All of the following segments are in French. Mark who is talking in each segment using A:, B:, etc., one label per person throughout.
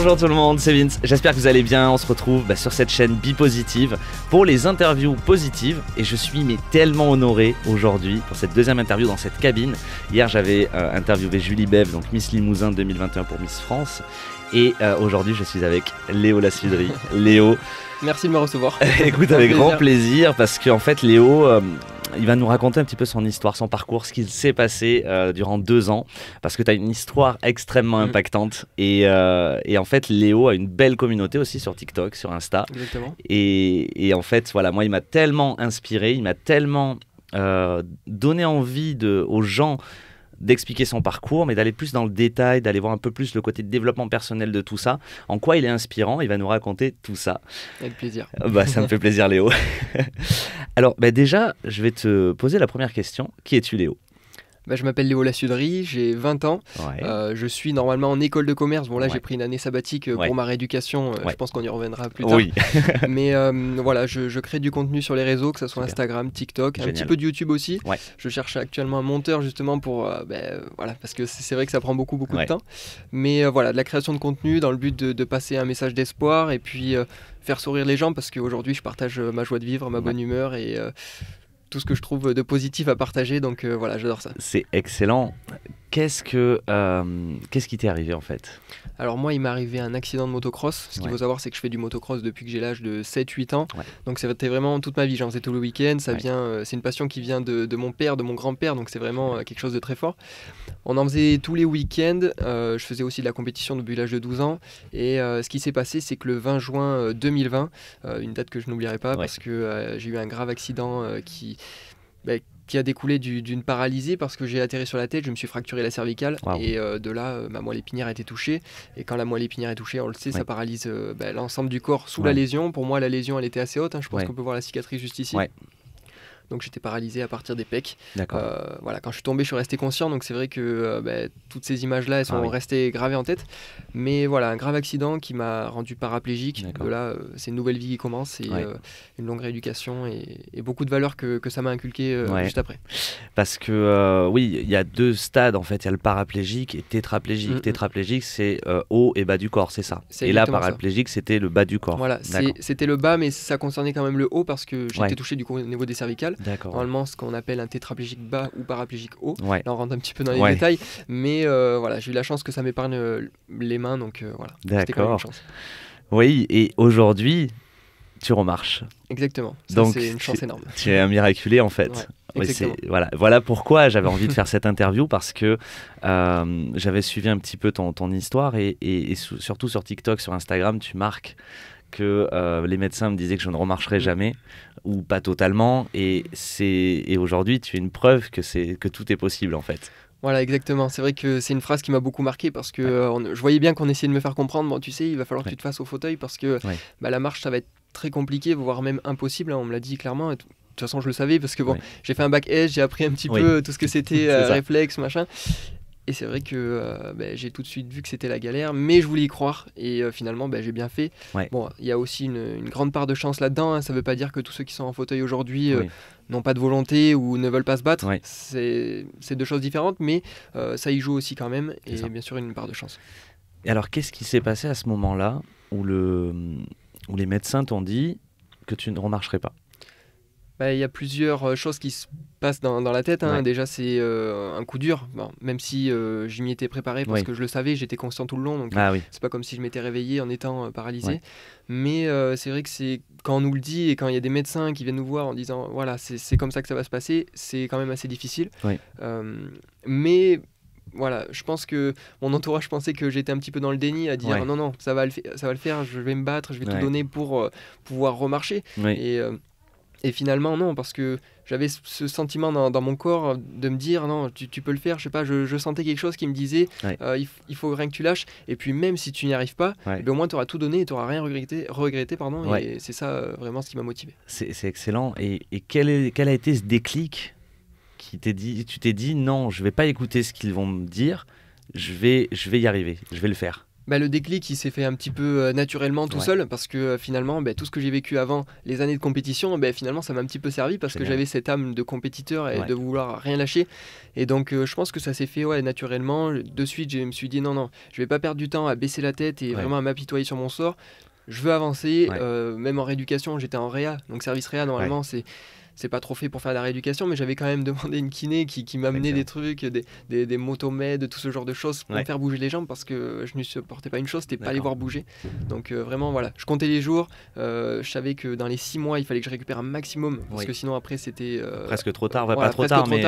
A: Bonjour tout le monde, c'est Vince. J'espère que vous allez bien. On se retrouve bah, sur cette chaîne Bi Positive pour les interviews positives. Et je suis mais tellement honoré aujourd'hui pour cette deuxième interview dans cette cabine. Hier, j'avais euh, interviewé Julie Bev, donc Miss Limousin 2021 pour Miss France. Et euh, aujourd'hui, je suis avec Léo Lassudry. Léo,
B: Merci de me recevoir. Écoute, avec grand plaisir,
A: parce qu'en fait, Léo. Euh, il va nous raconter un petit peu son histoire, son parcours, ce qu'il s'est passé euh, durant deux ans, parce que tu as une histoire extrêmement mm. impactante. Euh, et, en fait, Léo a une belle communauté aussi sur TikTok, sur Insta. Exactement. Et, en fait, voilà, moi, il m'a tellement inspiré, il m'a tellement donné envie de, aux gens d'expliquer son parcours, mais d'aller plus dans le détail, d'aller voir un peu plus le côté de développement personnel de tout ça, en quoi il est inspirant, il va nous raconter tout ça.
B: Avec plaisir. Euh, bah, ça me fait
A: plaisir Léo. Alors bah, déjà, je vais te poser la première question, qui es-tu Léo
B: bah, je m'appelle Léo Lassuderie, j'ai 20 ans. Euh, je suis normalement en école de commerce. Bon, là, j'ai pris une année sabbatique euh, pour ma rééducation. Euh, je pense qu'on y reviendra plus tard. Mais voilà, je, crée du contenu sur les réseaux, que ce soit Instagram, TikTok, un petit peu de YouTube aussi. Je cherche actuellement un monteur justement pour. Ben, voilà, parce que c'est vrai que ça prend beaucoup, beaucoup de temps. Mais voilà, de la création de contenu dans le but de, de passer un message d'espoir et puis faire sourire les gens parce qu'aujourd'hui, je partage ma joie de vivre, ma bonne humeur et tout ce que je trouve de positif à partager. Donc euh, voilà, j'adore ça.
A: C'est excellent. Qu'est-ce que euh, qu'est-ce qui t'est arrivé en fait
B: Alors moi, il m'est arrivé un accident de motocross. Ce qu'il faut savoir, c'est que je fais du motocross depuis que j'ai l'âge de 7-8 ans. ça Donc c'était vraiment toute ma vie. J'en faisais tout le week-end. Ça vient, euh, c'est une passion qui vient de, de mon père, de mon grand-père. Donc c'est vraiment euh, quelque chose de très fort. On en faisait tous les week-ends. je faisais aussi de la compétition depuis l'âge de 12 ans. Et ce qui s'est passé, c'est que le 20 juin 2020, une date que je n'oublierai pas parce que j'ai eu un grave accident qui bah, qui a découlé d'une paralysie parce que j'ai atterri sur la tête, je me suis fracturé la cervicale et euh, de là euh, ma moelle épinière a été touchée. Et quand la moelle épinière est touchée, on le sait, ça paralyse euh, ben, l'ensemble du corps sous la lésion. Pour moi, la lésion elle était assez haute, hein. je pense qu'on peut voir la cicatrice juste ici donc j'étais paralysé à partir des pecs. Euh, voilà, quand je suis tombé, je suis resté conscient, donc c'est vrai que euh, bah, toutes ces images-là, elles sont ah restées gravées en tête. Mais voilà, un grave accident qui m'a rendu paraplégique. De là, euh, c'est une nouvelle vie qui commence et une longue rééducation et, beaucoup de valeurs que, ça m'a inculqué juste après.
A: Parce que oui, il y a deux stades en fait, il y a le paraplégique et tétraplégique. Tétraplégique, c'est haut et bas du corps, c'est ça. Et là, paraplégique, c'était le bas du corps. Voilà,
B: c'était le bas, mais ça concernait quand même le haut parce que j'étais touché du au niveau des cervicales. Normalement, ce qu'on appelle un tétraplégique bas ou paraplégique haut. Là, on rentre un petit peu dans les détails. Mais euh, voilà, j'ai eu la chance que ça m'épargne euh, les mains. Donc euh, voilà, c'était une chance.
A: Oui, et aujourd'hui, tu remarches. Exactement. c'est une chance énorme. Tu es un miraculé, en fait. voilà, voilà pourquoi j'avais envie de faire cette interview parce que j'avais suivi un petit peu ton, histoire et, surtout sur TikTok, sur Instagram, tu marques que euh, les médecins me disaient que je ne remarcherais mm. jamais ou pas totalement. Et, et aujourd'hui, tu es une preuve que, que tout est possible en fait.
B: Voilà, exactement. C'est vrai que c'est une phrase qui m'a beaucoup marqué parce que euh, je voyais bien qu'on essayait de me faire comprendre. Bon, tu sais, il va falloir que tu te fasses au fauteuil parce que bah, la marche, ça va être très compliqué, voire même impossible. Hein. on me l'a dit clairement. Et de toute façon je le savais parce que bon j'ai fait un bac S j'ai appris un petit peu tout ce que c'était euh, réflexe machin et c'est vrai que euh, ben, j'ai tout de suite vu que c'était la galère, mais je voulais y croire. Et euh, finalement, ben, j'ai bien fait. Bon, il y a aussi une, grande part de chance là-dedans. Hein. Ça ne veut pas dire que tous ceux qui sont en fauteuil aujourd'hui euh, n'ont pas de volonté ou ne veulent pas se battre. C'est deux choses différentes, mais ça y joue aussi quand même. Et bien sûr, une part de chance.
A: Et alors, qu'est-ce qui s'est passé à ce moment-là où les médecins t'ont dit que tu ne remarcherais pas
B: bah, il y a plusieurs euh, choses qui se passent dans, la tête. Hein. Déjà, c'est euh, un coup dur, même si euh, j'y je m'y étais préparé parce que je le savais, j'étais conscient tout le long. Donc, ah c'est pas comme si je m'étais réveillé en étant paralysé. Mais c'est vrai que c'est quand on nous le dit et quand il y a des médecins qui viennent nous voir en disant voilà, c'est comme ça que ça va se passer, c'est quand même assez difficile. mais voilà, je pense que mon entourage pensait que j'étais un petit peu dans le déni à dire non, non, ça va, le ça va le faire, je vais me battre, je vais tout donner pour pouvoir remarcher. Et et finalement, non, parce que j'avais ce sentiment dans, mon corps de me dire non, tu, peux le faire. Je sais pas, je, sentais quelque chose qui me disait euh, il, faut rien que tu lâches. Et puis, même si tu n'y arrives pas, eh ben, au moins tu auras tout donné et tu n'auras rien regretté. regretté pardon, Et c'est ça euh, vraiment ce qui m'a motivé.
A: C'est excellent. Et, quel, est, a été ce déclic qui dit Tu t'es dit non, je vais pas écouter ce qu'ils vont me dire, je vais, je vais y arriver, je vais le faire.
B: Bah, le déclic il s'est fait un petit peu euh, naturellement tout seul parce que euh, finalement bah, tout ce que j'ai vécu avant les années de compétition ben finalement ça m'a un petit peu servi parce que j'avais cette âme de compétiteur et de vouloir rien lâcher et donc euh, je pense que ça s'est fait naturellement de suite je me suis dit non non je vais pas perdre du temps à baisser la tête et vraiment à m'apitoyer sur mon sort je veux avancer même en rééducation j'étais en réa donc service réa normalement c'est c'est pas trop fait pour faire de la rééducation, mais j'avais quand même demandé une kiné qui, qui m'amenait des trucs, des, des, des motomèdes, tout ce genre de choses pour faire bouger les jambes parce que je ne supportais pas une chose, c'était pas les voir bouger. Donc euh, vraiment, voilà, je comptais les jours. Euh, je savais que dans les six mois, il fallait que je récupère un maximum parce que sinon après c'était euh, presque trop tard, pas trop tard, mais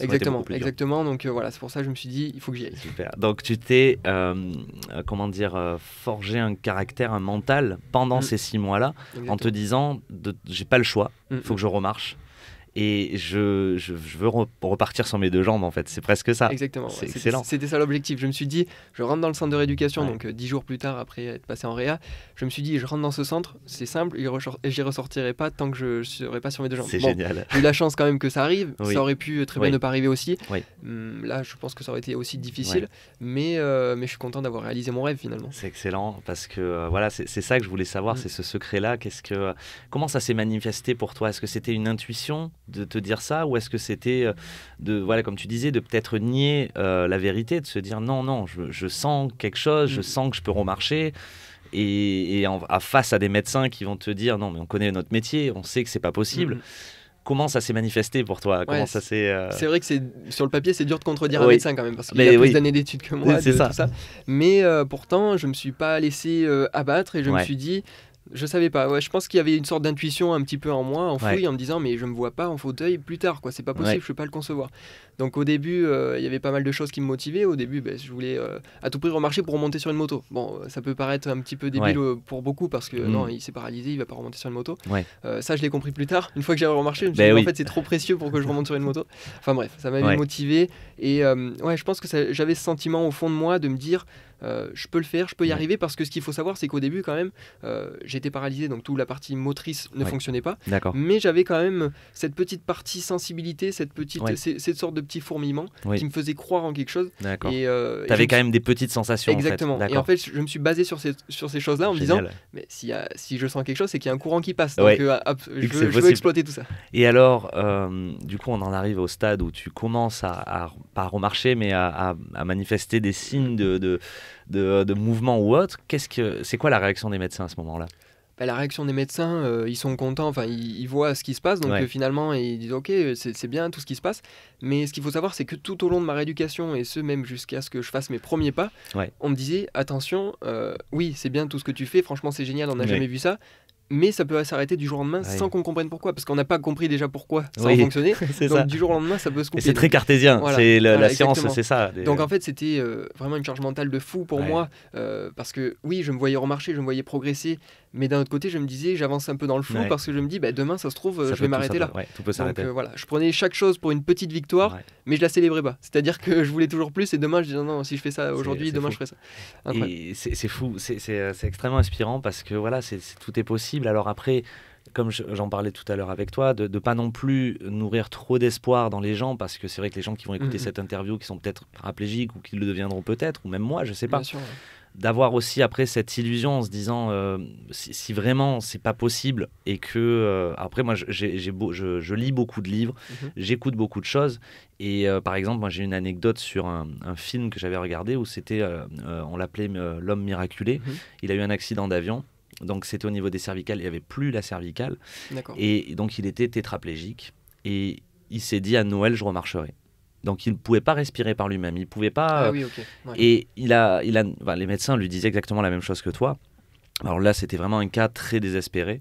B: exactement, exactement. Donc voilà, c'est pour ça que je me suis dit, il faut que j'y aille. Super.
A: Donc tu t'es comment dire forgé un caractère, un mental pendant mm. ces six mois-là, en te disant, j'ai pas le choix, il mm. faut que je remarque marche. et je, je, veux repartir sur mes deux jambes en fait. C'est presque ça. Exactement. C'est C'était
B: ça l'objectif. Je me suis dit, je rentre dans le centre de rééducation, donc euh, dix jours plus tard après être passé en réa, je me suis dit, je rentre dans ce centre, c'est simple, et j'y ressortirai pas tant que je, ne serai pas sur mes deux jambes. C'est génial. J'ai eu la chance quand même que ça arrive. Ça aurait pu très bien ne pas arriver aussi. Hum, là, je pense que ça aurait été aussi difficile, mais, euh, mais je suis content d'avoir réalisé mon rêve finalement. C'est excellent parce
A: que euh, voilà, c'est ça que je voulais savoir, hum. c'est ce secret-là. Qu'est-ce que comment ça s'est manifesté pour toi Est-ce que c'était une intuition de te dire ça ou est-ce que c'était euh, de voilà comme tu disais de peut-être nier euh, la vérité de se dire non non je, sens quelque chose je mm. sens que je peux remarcher et, face à des médecins qui vont te dire non mais on connaît notre métier on sait que c'est pas possible mm. comment ça s'est manifesté pour toi euh, C'est
B: vrai que c'est sur le papier, c'est dur de contredire un médecin quand même parce qu'il a plus d'années d'études que moi, c'est ça. ça. Mais pourtant, je me suis pas laissé abattre et je me suis dit, je savais pas. Ouais, je pense qu'il y avait une sorte d'intuition un petit peu en moi, en fouille, en me disant mais je me vois pas en fauteuil plus tard, quoi. C'est pas possible, je je peux pas le concevoir. Donc au début, euh, il y avait pas mal de choses qui me motivaient. Au début, ben, je voulais euh, à tout prix remarcher pour remonter sur une moto. Bon, euh, ça peut paraître un petit peu débile pour beaucoup parce que mm. non, il s'est paralysé, il va pas remonter sur une moto. ça, je l'ai compris plus tard. Une fois que j'avais remarché, je me suis ben en fait, c'est trop précieux pour que je remonte sur une moto. Enfin bref, ça m'avait motivé et ouais, je pense que j'avais ce sentiment au fond de moi de me dire euh, je peux le faire, je peux y arriver, parce que ce qu'il faut savoir, c'est qu'au début, quand même, euh, j'étais paralysé, donc toute la partie motrice ne fonctionnait pas. Mais j'avais quand même cette petite partie sensibilité, cette petite, cette sorte de petit fourmillement qui me faisait croire en quelque chose. Et euh, avais quand même des petites sensations. Exactement. En fait. Et en fait, je me suis basé sur ces, sur ces choses-là en me disant, mais si, si je sens quelque chose, c'est qu'il y a un courant qui passe. Donc, euh, hop, je, veux, exploiter tout ça.
A: Et alors, du coup, on en arrive au stade où tu commences à, à pas à remarcher, mais à, à, manifester des signes de euh, de, mouvement ou autre. Qu'est-ce que, c'est quoi la réaction des médecins à ce moment-là
B: bah, la réaction des médecins, euh, ils sont contents, enfin ils, voient ce qui se passe, donc euh, finalement ils disent ok c'est bien tout ce qui se passe, mais ce qu'il faut savoir c'est que tout au long de ma rééducation et ce même jusqu'à ce que je fasse mes premiers pas, on me disait attention, oui c'est bien tout ce que tu fais, franchement c'est génial, on n'a jamais vu ça, mais ça peut s'arrêter du jour au lendemain sans qu'on comprenne pourquoi, parce qu'on n'a pas compris déjà pourquoi ça a fonctionné. Donc du jour au lendemain, ça peut se couper. C'est très cartésien, c'est la, science, c'est ça. Donc en fait, c'était euh, vraiment une charge mentale de fou pour moi, euh, parce que oui, je me voyais remarcher, je me voyais progresser, mais d'un autre côté, je me disais, j'avance un peu dans le fou parce que je me dis, bah, demain, ça se trouve, euh, je vais m'arrêter là. tout peut s'arrêter voilà, je prenais chaque chose pour une petite victoire, mais je la célébrais pas. C'est-à-dire que je voulais toujours plus, et demain, je disais, non, si je fais ça aujourd'hui, demain, je ferai ça.
A: C'est fou, c'est extrêmement inspirant, parce que voilà, tout est possible alors après, comme j'en parlais tout à l'heure avec toi, de ne pas non plus nourrir trop d'espoir dans les gens, parce que c'est vrai que les gens qui vont écouter cette interview, qui sont peut-être paraplégiques ou qui le deviendront peut-être, ou même moi, je sais pas, d'avoir aussi après cette illusion en se disant euh, si, vraiment c'est pas possible et que euh, après moi j'ai, je, lis beaucoup de livres, mm-hmm. j'écoute beaucoup de choses et euh, par exemple moi j'ai une anecdote sur un, film que j'avais regardé où c'était on l'appelait l'homme miraculé, mm-hmm. il a eu un accident d'avion. Donc c'était au niveau des cervicales, il n'y avait plus la cervicale. Et donc il était tétraplégique. Et il s'est dit à Noël, je remarcherai. Donc il ne pouvait pas respirer par lui-même, il pouvait pas. Ah et il a, les médecins lui disaient exactement la même chose que toi. Alors là, c'était vraiment un cas très désespéré.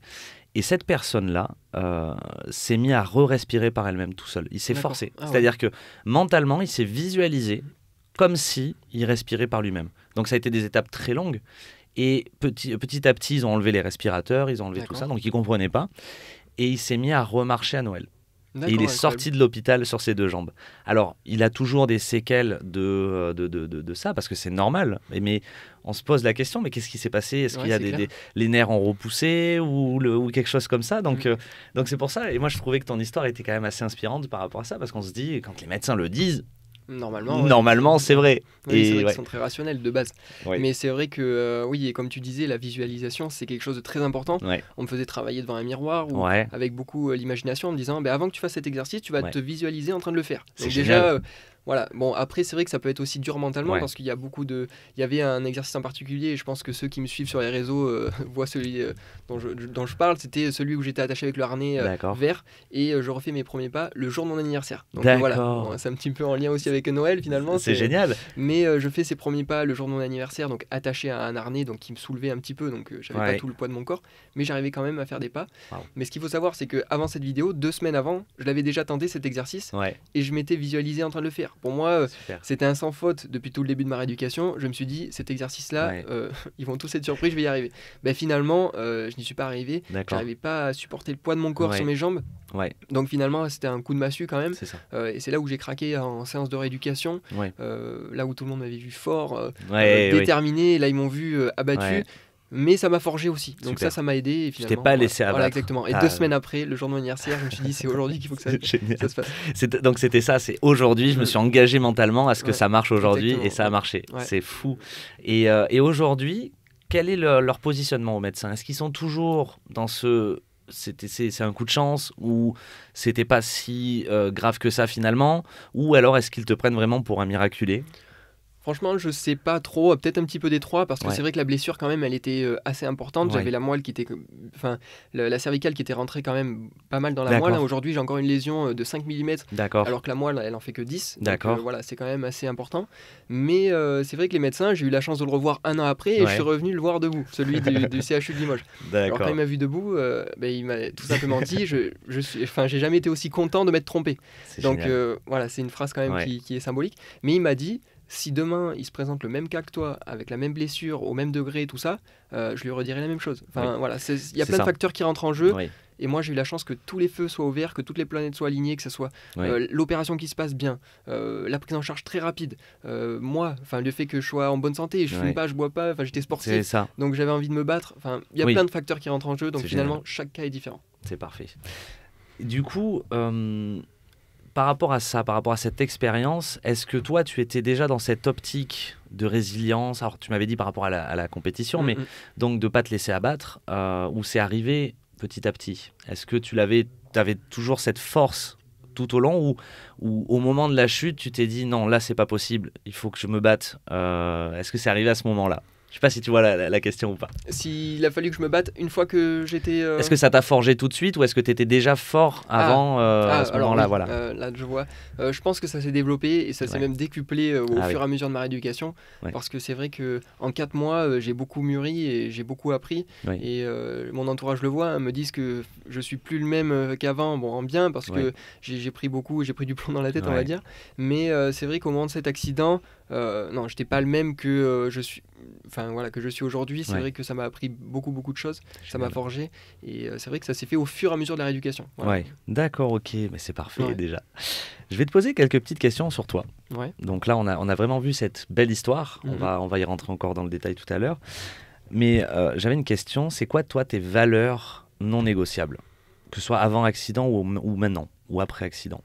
A: Et cette personne-là euh, s'est mise à re-respirer par elle-même tout seul. Il s'est forcé. Ah C'est-à-dire que mentalement, il s'est visualisé comme si il respirait par lui-même. Donc ça a été des étapes très longues. Et petit, à petit, ils ont enlevé les respirateurs, ils ont enlevé tout ça, donc il ne comprenaient pas. Et il s'est mis à remarcher à Noël. Et il est sorti de l'hôpital sur ses deux jambes. Alors, il a toujours des séquelles de, euh, de, ça, parce que c'est normal. Mais, on se pose la question, mais qu'est-ce qui s'est passé Est-ce qu'il y a des, les nerfs ont repoussé ou, le, ou quelque chose comme ça mm. euh, donc c'est pour ça. Et moi, je trouvais que ton histoire était quand même assez inspirante par rapport à ça, parce qu'on se dit, quand les médecins le disent, Normalement, Normalement
B: c'est vrai. et ils sont très rationnels de base. Mais c'est vrai que, euh, oui, et comme tu disais, la visualisation, c'est quelque chose de très important. On me faisait travailler devant un miroir ou avec beaucoup euh, l'imagination en me disant mais ben, avant que tu fasses cet exercice, tu vas te visualiser en train de le faire. C'est déjà, voilà, bon, après, c'est vrai que ça peut être aussi dur mentalement parce qu'il y a beaucoup de. Il y avait un exercice en particulier, et je pense que ceux qui me suivent sur les réseaux euh, voient celui euh, dont, je, dont, je, parle. C'était celui où j'étais attaché avec le harnais euh, vert et je refais mes premiers pas le jour de mon anniversaire. Donc voilà, c'est un petit peu en lien aussi avec Noël finalement. C'est génial. Mais je fais ces premiers pas le jour de mon anniversaire, donc attaché à un harnais donc qui me soulevait un petit peu, donc j'avais pas tout le poids de mon corps, mais j'arrivais quand même à faire des pas. Mais ce qu'il faut savoir, c'est qu'avant cette vidéo, deux semaines avant, je l'avais déjà tenté cet exercice et je m'étais visualisé en train de le faire. Pour moi, euh, c'était un sans faute depuis tout le début de ma rééducation. Je me suis dit, cet exercice-là, euh, ils vont tous être surpris, je vais y arriver. Ben, finalement, euh, je n'y suis pas arrivé. J'arrivais pas à supporter le poids de mon corps sur mes jambes. Donc finalement, c'était un coup de massue quand même. et c'est là où j'ai craqué en séance de rééducation. là où tout le monde m'avait vu fort, déterminé. là, ils m'ont vu abattu mais ça m'a forgé aussi. Donc ça, ça m'a aidé. finalement, je t'ai pas laissé abattre. Voilà, exactement. Et ah, deux semaines après, le jour de mon anniversaire, je me suis dit, c'est aujourd'hui qu'il faut que ça,
A: se passe. Donc c'était ça, c'est aujourd'hui, je me suis engagé mentalement à ce que ça marche aujourd'hui, et ça a marché. C'est fou. Euh, et, aujourd'hui, quel est leur positionnement aux médecins Est-ce qu'ils sont toujours dans ce... C'est un coup de chance ou c'était pas si euh, grave que ça finalement Ou alors est-ce qu'ils te prennent vraiment pour un miraculé
B: Franchement, je sais pas trop, euh, peut-être un petit peu des trois, parce que c'est vrai que la blessure, quand même, elle était euh, assez importante. J'avais la moelle qui était. Enfin, la, cervicale qui était rentrée quand même pas mal dans la moelle. Aujourd'hui, j'ai encore une lésion euh, de 5 mm, alors que la moelle, elle en fait que 10. D'accord. voilà, c'est quand même assez important. Mais c'est vrai que les médecins, j'ai eu la chance de le revoir un an après et je suis revenu le voir debout, celui du, CHU de Limoges. Alors, quand il m'a vu debout, ben, il m'a tout simplement dit je, je enfin, j'ai jamais été aussi content de m'être trompé. Donc voilà, c'est une phrase quand même qui est symbolique. Mais il m'a dit si demain il se présente le même cas que toi, avec la même blessure, au même degré, tout ça, euh, je lui redirai la même chose. Enfin voilà, il y a plein de facteurs qui rentrent en jeu. Et moi, j'ai eu la chance que tous les feux soient ouverts, que toutes les planètes soient alignées, que ce soit euh, l'opération qui se passe bien, euh, la prise en charge très rapide. moi, enfin, le fait que je sois en bonne santé, je ne fume pas, je bois pas, enfin, j'étais sportif, ça. donc j'avais envie de me battre. Enfin, il y a plein de facteurs qui rentrent en jeu, donc finalement, chaque cas est différent.
A: C'est parfait. Du coup par rapport à ça, par rapport à cette expérience, est-ce que toi, tu étais déjà dans cette optique de résilience Alors, tu m'avais dit par rapport à la, compétition, mais donc de ne pas te laisser abattre, ou euh, où c'est arrivé petit à petit Est-ce que tu l'avais, avais toujours cette force tout au long ou, au moment de la chute, tu t'es dit non, là, c'est pas possible, il faut que je me batte euh, Est-ce que c'est arrivé à ce moment-là je sais pas si tu vois la, question ou pas.
B: S'il a fallu que je me batte une fois que j'étais. Euh, est-ce que ça
A: t'a forgé tout de suite ou est-ce que tu étais déjà fort ah. avant euh, ah, là voilà.
B: Euh, là, je vois. je pense que ça s'est développé et ça s'est même décuplé au ah fur et à mesure de ma rééducation. Parce que c'est vrai que en 4 mois, j'ai beaucoup mûri et j'ai beaucoup appris. Et mon entourage le voit, hein, me disent que je suis plus le même qu'avant. Bon, en bien, parce que j'ai pris beaucoup, j'ai pris du plomb dans la tête, on va dire. Mais c'est vrai qu'au moment de cet accident, non, euh, non, j'étais pas le même que euh, je suis. Enfin voilà, que je suis aujourd'hui. C'est vrai que ça m'a appris beaucoup beaucoup de choses. Ça m'a forgé et euh, c'est vrai que ça s'est fait au fur et à mesure de la rééducation.
A: D'accord, ok, mais c'est parfait déjà. Je vais te poser quelques petites questions sur toi. Donc là, on a on a vraiment vu cette belle histoire. On mhm. va on va y rentrer encore dans le détail tout à l'heure. Mais j'avais une question. C'est quoi toi tes valeurs non négociables, que ce soit avant accident ou, ou maintenant ou après accident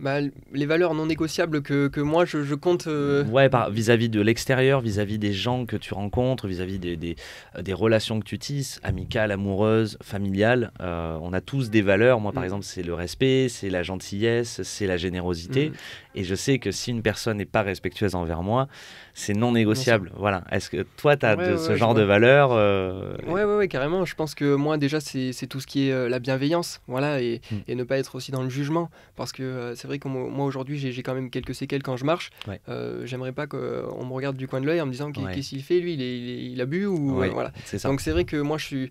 B: bah, les valeurs non négociables que, que moi je,
A: compte. Euh... vis-à-vis de l'extérieur, vis-à-vis des gens que tu rencontres, vis-à-vis des, des, relations que tu tisses, amicales, amoureuses, familiales. Euh, on a tous des valeurs. Moi, par mm. exemple, c'est le respect, c'est la gentillesse, c'est la générosité. Mm. Et je sais que si une personne n'est pas respectueuse envers moi, c'est non négociable. voilà. Est-ce que toi, tu as ce genre de valeurs euh, Oui,
B: ouais, ouais, carrément. Je pense que moi, déjà, c'est tout ce qui est euh, la bienveillance. Voilà. Et, mm. et, ne pas être aussi dans le jugement. Parce que c'est c'est vrai que moi, aujourd'hui, j'ai quand même quelques séquelles quand je marche. Euh, j'aimerais pas qu'on me regarde du coin de l'œil en me disant qu'est-ce qu'il fait, lui, il, a bu ou euh, voilà. Ça. Donc c'est vrai que moi, je suis,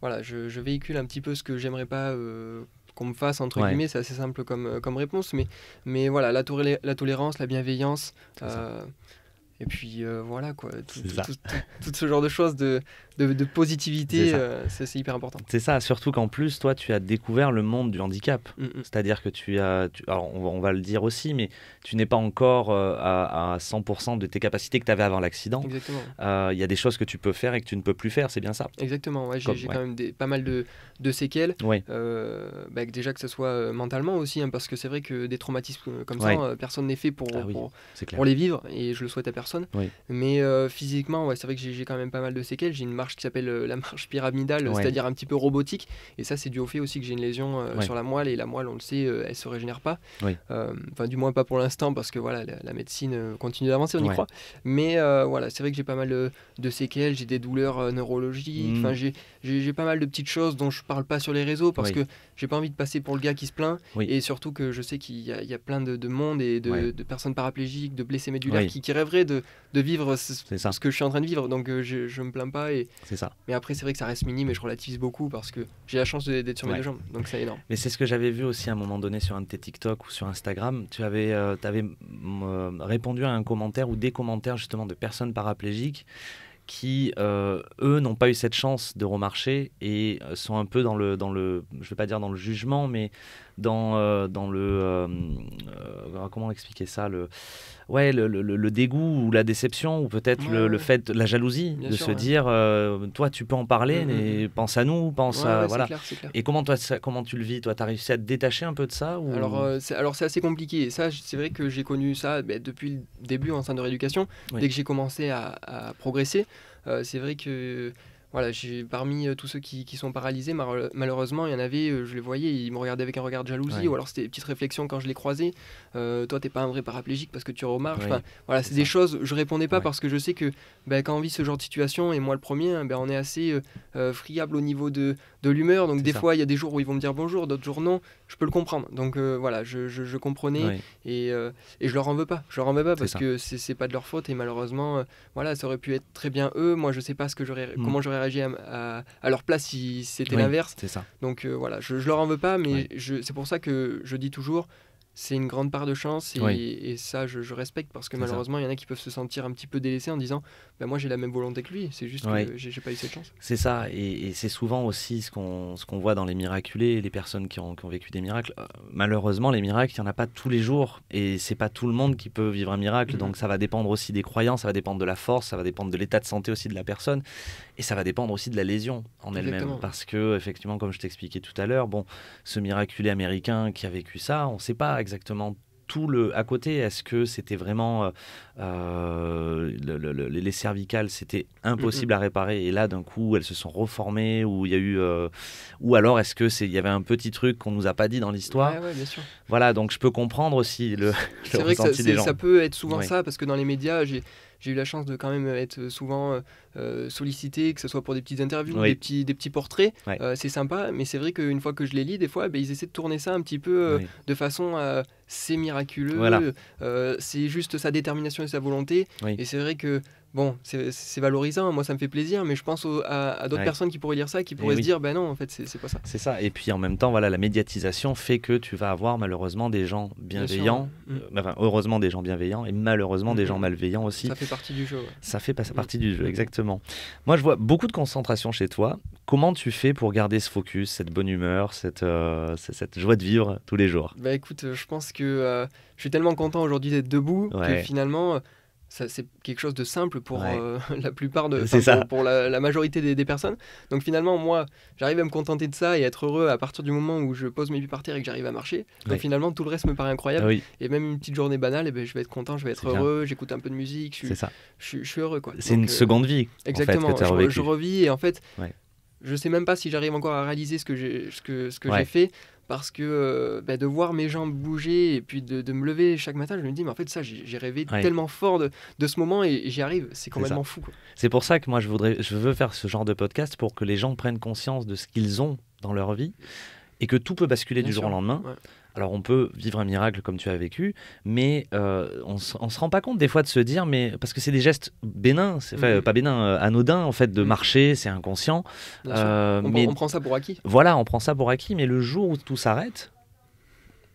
B: voilà, je, véhicule un petit peu ce que j'aimerais pas. Euh, qu'on me fasse entre guillemets c'est assez simple comme, comme réponse mais, mais voilà la, tolérance la bienveillance et puis voilà quoi, tout, tout, ce genre de choses de, de, positivité, euh, c'est hyper important.
A: C'est ça, surtout qu'en plus, toi, tu as découvert le monde du handicap. Mm, mm. C'est-à-dire que tu as. alors, on va, on va, le dire aussi, mais tu n'es pas encore euh, à, 100% de tes capacités que tu avais avant l'accident. Exactement. Euh, il y a des choses que tu peux faire et que tu ne peux plus faire, c'est bien ça. Exactement, j'ai quand même des,
B: pas mal de, séquelles. Bah, déjà que ce soit mentalement aussi, hein, parce que c'est vrai que des traumatismes comme ça, personne n'est fait pour, ah pour, les vivre, et je le souhaite à personne. Mais physiquement, ouais, c'est vrai que j'ai quand même pas mal de séquelles. J'ai une marche qui s'appelle euh, la marche pyramidale, c'est-à-dire un petit peu robotique. Et ça, c'est dû au fait aussi que j'ai une lésion euh, sur la moelle et la moelle, on le sait, euh, elle se régénère pas. Enfin, du moins pas pour l'instant parce que voilà, la, médecine continue d'avancer, on y croit. Mais voilà, c'est vrai que j'ai pas mal de, séquelles, j'ai des douleurs neurologiques. Mm. Enfin, j'ai pas mal de petites choses dont je parle pas sur les réseaux parce que j'ai pas envie de passer pour le gars qui se plaint. Et surtout que je sais qu'il y, a plein de, monde et de, personnes paraplégiques, de blessés médulaires qui, qui, rêveraient de, vivre ce, que je suis en train de vivre. Donc je, je me plains pas et, c'est ça. Mais après, c'est vrai que ça reste mini mais je relativise beaucoup parce que j'ai la chance d'être sur mes jambes, donc c'est énorme.
A: Mais c'est ce que j'avais vu aussi à un moment donné sur un de tes TikTok ou sur Instagram. Tu avais, euh, tu avais mm, euh, répondu à un commentaire ou des commentaires justement de personnes paraplégiques qui, euh, eux, n'ont pas eu cette chance de remarcher et sont un peu dans le, dans le je vais pas dire dans le jugement, mais dans, euh, dans le. Euh, euh, comment expliquer ça le, ouais, le, le, dégoût ou la déception, ou peut-être le, le, fait, la jalousie, de se dire toi, tu peux en parler, mm, mm, mais mm. pense à nous, pense à. voilà. Et comment, toi, comment tu le vis Toi, tu as réussi à te détacher un peu de ça ou...
B: Alors, c'est assez compliqué. ça, c'est vrai que j'ai connu ça bah, depuis le début en sein de rééducation, dès que j'ai commencé à, progresser. c'est vrai que voilà, parmi euh, tous ceux qui, sont paralysés, malheureusement, il y en avait, euh, je les voyais, ils me regardaient avec un regard de jalousie, ou alors c'était des petites réflexions quand je les croisais. Euh, toi, t'es pas un vrai paraplégique parce que tu remarches. voilà, c'est des choses, je répondais pas parce que je sais que ben, quand on vit ce genre de situation, et moi le premier, hein, ben on est assez friable au niveau de, de l'humeur. Donc des fois, il y a des jours où ils vont me dire bonjour, d'autres jours non je peux le comprendre. Donc euh, voilà, je, je, comprenais et, je euh, et, je leur en veux pas. Je leur en veux pas parce que que c'est pas de leur faute et malheureusement, euh, voilà, ça aurait pu être très bien eux. Moi, je sais pas ce que j'aurais, mm. comment j'aurais réagi à, à, leur place si c'était l'inverse. C'est ça. Donc voilà, je, je, leur en veux pas, mais c'est pour ça que je dis toujours. C'est une grande part de chance et, et ça je, respecte parce que malheureusement il y en a qui peuvent se sentir un petit peu délaissés en disant bah, moi j'ai la même volonté que lui, c'est juste que j'ai pas eu cette chance.
A: C'est ça, et, c'est souvent aussi ce qu'on voit dans les miraculés, les personnes qui ont, qui ont vécu des miracles. Euh, malheureusement, les miracles, il n'y en a pas tous les jours, et c'est pas tout le monde qui peut vivre un miracle, mm-hmm. donc ça va dépendre aussi des croyances, ça va dépendre de la force, ça va dépendre de l'état de santé aussi de la personne, et ça va dépendre aussi de la lésion en elle-même, parce que effectivement, comme je t'expliquais tout à l'heure, bon, ce miraculé américain qui a vécu ça, on ne sait pas exactement tout le à côté Est-ce que c'était vraiment euh, euh, les cervicales, c'était impossible mm, à mm. réparer et là d'un coup elles se sont reformées ou il y a eu euh, ou alors est-ce que c'est il y avait un petit truc qu'on nous a pas dit dans l'histoire ouais, bien sûr. Voilà donc je peux comprendre aussi le. C'est vrai que ça, peut être souvent ça
B: parce que dans les médias j'ai j'ai eu la chance de quand même être souvent euh, euh, sollicité, que ce soit pour des petites interviews, des, petits, des petits portraits. Euh, c'est sympa, mais c'est vrai qu'une fois que je les lis, des fois, ben, ils essaient de tourner ça un petit peu de façon c'est miraculeux, c'est juste sa détermination et sa volonté. Et c'est vrai que bon, c'est valorisant, moi ça me fait plaisir, mais je pense à, d'autres personnes qui pourraient lire ça, qui eh pourraient se dire, ben non, en fait, c'est pas ça.
A: C'est ça. Et puis en même temps, voilà, la médiatisation fait que tu vas avoir malheureusement des gens bienveillants, mm. euh, enfin, heureusement des gens bienveillants et malheureusement des mm. gens malveillants aussi. Ça fait partie du jeu. Ça fait mm. partie du jeu, exactement. Moi, je vois beaucoup de concentration chez toi. Comment tu fais pour garder ce focus, cette bonne humeur, cette, euh, joie de vivre tous les jours
B: Ben écoute, euh, je pense que je suis tellement content aujourd'hui d'être debout que finalement c'est quelque chose de simple pour euh, la plupart de pour, la, majorité des, personnes donc finalement moi j'arrive à me contenter de ça et être heureux à partir du moment où je pose mes pieds par terre et que j'arrive à marcher donc finalement tout le reste me paraît incroyable ah et même une petite journée banale et eh ben, je vais être content je vais être heureux j'écoute un peu de musique je suis, Je, suis heureux quoi c'est une euh, seconde vie exactement je, revis et en fait je je sais même pas si j'arrive encore à réaliser ce que ce que, ce que j'ai fait parce que euh, bah, de voir mes jambes bouger et puis de, me lever chaque matin, je me dis, mais en fait, ça, j'ai rêvé tellement fort de, ce moment et j'y arrive. C'est complètement fou.
A: C'est pour ça que moi, je, voudrais, je veux faire ce genre de podcast pour que les gens prennent conscience de ce qu'ils ont dans leur vie et que tout peut basculer du jour au lendemain. Alors on peut vivre un miracle comme tu as vécu, mais euh, on, ne se rend pas compte des fois de se dire, mais parce que c'est des gestes bénins, c'est mm-hmm. pas bénins, euh, anodins en fait, de mm-hmm. marcher, c'est inconscient. Euh, mais, on prend ça pour acquis. Voilà, on prend ça pour acquis, mais le jour où tout s'arrête,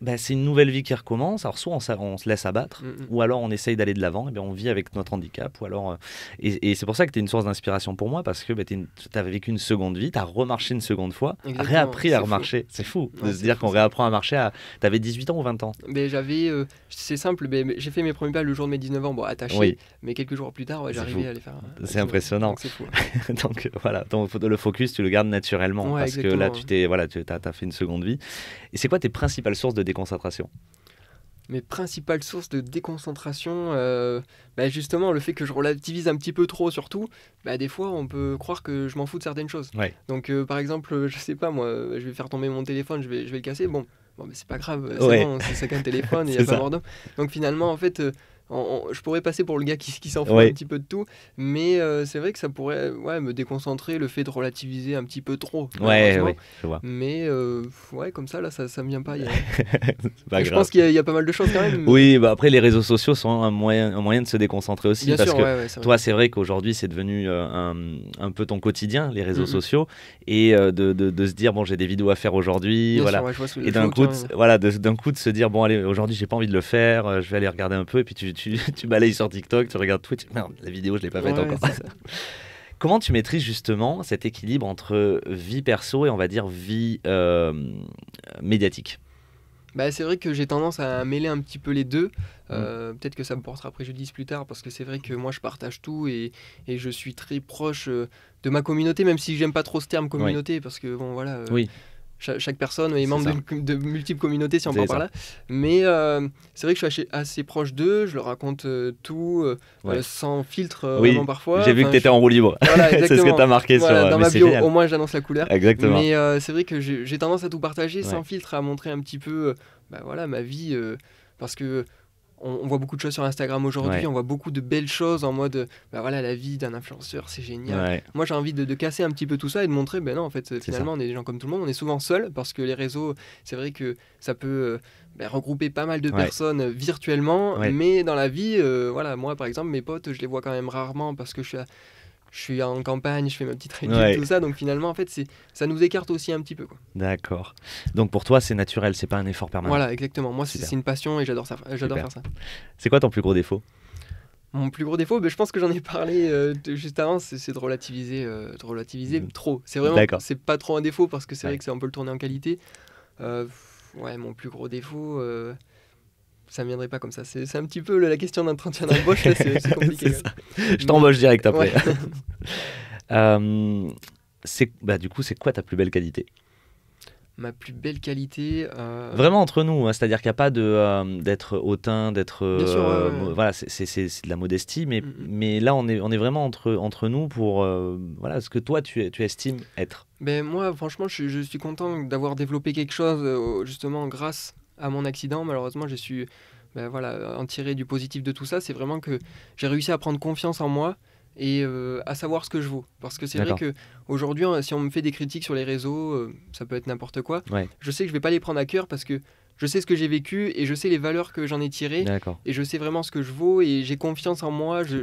A: bah, c'est une nouvelle vie qui recommence. Alors soit on, se laisse abattre, mm, mm. ou alors on essaye d'aller de l'avant, et bien on vit avec notre handicap. Ou alors, euh, et, c'est pour ça que tu es une source d'inspiration pour moi, parce que bah, tu as vécu une seconde vie, tu as remarché une seconde fois, réappris à remarcher. C'est fou de se dire qu'on réapprend à marcher à... Tu avais 18 ans ou 20 ans
B: ben, J'avais, euh, c'est simple, ben, j'ai fait mes premiers pas le jour de mes 19 ans, bon, attaché, mais quelques jours plus tard, ouais, j'arrivais à les faire. C'est impressionnant. Donc, fou,
A: Donc euh, voilà, le focus, tu le gardes naturellement, parce que là, tu t'es, voilà, tu as, as fait une seconde vie. Et c'est quoi tes principales sources de concentration
B: mes principales sources de déconcentration, euh, bah, justement le fait que je relativise un petit peu trop surtout, bah des fois on peut croire que je m'en fous de certaines choses. Donc euh, par exemple, je sais pas moi, je vais faire tomber mon téléphone, je vais, je vais le casser, bon, bon mais bah, c'est pas grave, c'est un téléphone, il n'y a pas mort Donc finalement en fait, euh, je pourrais passer pour le gars qui, qui s'en fout un petit peu de tout, mais euh, c'est vrai que ça pourrait ouais, me déconcentrer le fait de relativiser un petit peu trop. Ouais, Mais euh, ouais, comme ça, là, ça, me vient pas. Je pense qu'il y, a pas mal de choses quand même.
A: Oui, bah après, les réseaux sociaux sont un moyen, un moyen de se déconcentrer aussi. parce que toi, c'est vrai qu'aujourd'hui, c'est devenu euh, un, peu ton quotidien, les réseaux sociaux, et de, se dire, bon, j'ai des vidéos à faire aujourd'hui. Voilà. et d'un coup, voilà, d'un coup, de se dire, bon, allez, aujourd'hui, j'ai pas envie de le faire, je vais aller regarder un peu, et puis tu tu, balayes sur TikTok, tu regardes Twitch. Merde, la vidéo, je l'ai pas faite encore. Comment tu maîtrises justement cet équilibre entre vie perso et on va dire vie euh, médiatique
B: bah, c'est vrai que j'ai tendance à mêler un petit peu les deux. Mm. Euh, peut-être que ça me portera préjudice plus tard parce que c'est vrai que moi je partage tout et, je suis très proche euh, de ma communauté, même si j'aime pas trop ce terme communauté parce que bon voilà. oui chaque personne est membre de multiples communautés, si on parle par là. Mais euh, c'est vrai que je suis assez, proche d'eux, je leur raconte euh, tout, euh, sans filtre, vraiment parfois. J'ai vu que tu étais en roue libre. c'est ce que tu as marqué sur Dans au moins, j'annonce la couleur. Exactement. Mais c'est vrai que j'ai tendance à tout partager sans filtre, à montrer un petit peu bah, voilà, ma vie. parce que on, voit beaucoup de choses sur Instagram aujourd'hui, on voit beaucoup de belles choses en mode, ben voilà, la vie d'un influenceur, c'est génial. Moi, j'ai envie de, casser un petit peu tout ça et de montrer, ben non, en fait, finalement, on est des gens comme tout le monde, on est souvent seul parce que les réseaux, c'est vrai que ça peut euh, ben, regrouper pas mal de personnes virtuellement, mais dans la vie, euh, voilà, moi, par exemple, mes potes, je les vois quand même rarement parce que je suis à, je suis en campagne, je fais ma petite réunion, tout ça. Donc finalement, en fait, ça nous écarte aussi un petit peu.
A: D'accord. Donc pour toi, c'est naturel, c'est pas un effort permanent. Voilà, exactement. Moi, c'est une passion et
B: j'adore ça. Euh, j'adore faire ça.
A: C'est quoi ton plus gros défaut
B: mon plus gros défaut, ben, je pense que j'en ai parlé euh, juste avant, c'est de relativiser, euh, relativiser mm. trop. C'est vraiment, c'est pas trop un défaut parce que c'est vrai que ça on peut le tourner en qualité. ouais, mon plus gros défaut, ça ne viendrait pas comme ça. C'est un petit peu la question d'un entretien d'embauche, c'est compliqué. Je t'embauche direct après.
A: Euh, bah, du coup, c'est quoi ta plus belle qualité
B: Ma plus belle qualité. Euh, vraiment
A: entre nous, hein, c'est-à-dire qu'il n'y a pas de euh, d'être hautain, d'être. Voilà, c'est de la modestie, mais, mm, mm. mais là on est, on est vraiment entre, entre nous pour voilà ce que toi tu, tu estimes être.
B: Ben moi, franchement, je, je suis content d'avoir développé quelque chose justement grâce à mon accident, malheureusement, j'ai su ben voilà, en tirer du positif de tout ça. C'est vraiment que j'ai réussi à prendre confiance en moi et euh, à savoir ce que je vaux. Parce que c'est vrai que aujourd'hui, hein, si on me fait des critiques sur les réseaux, euh, ça peut être n'importe quoi. Je sais que je vais pas les prendre à cœur parce que je sais ce que j'ai vécu et je sais les valeurs que j'en ai tirées. Et je sais vraiment ce que je vaux et j'ai confiance en moi. je,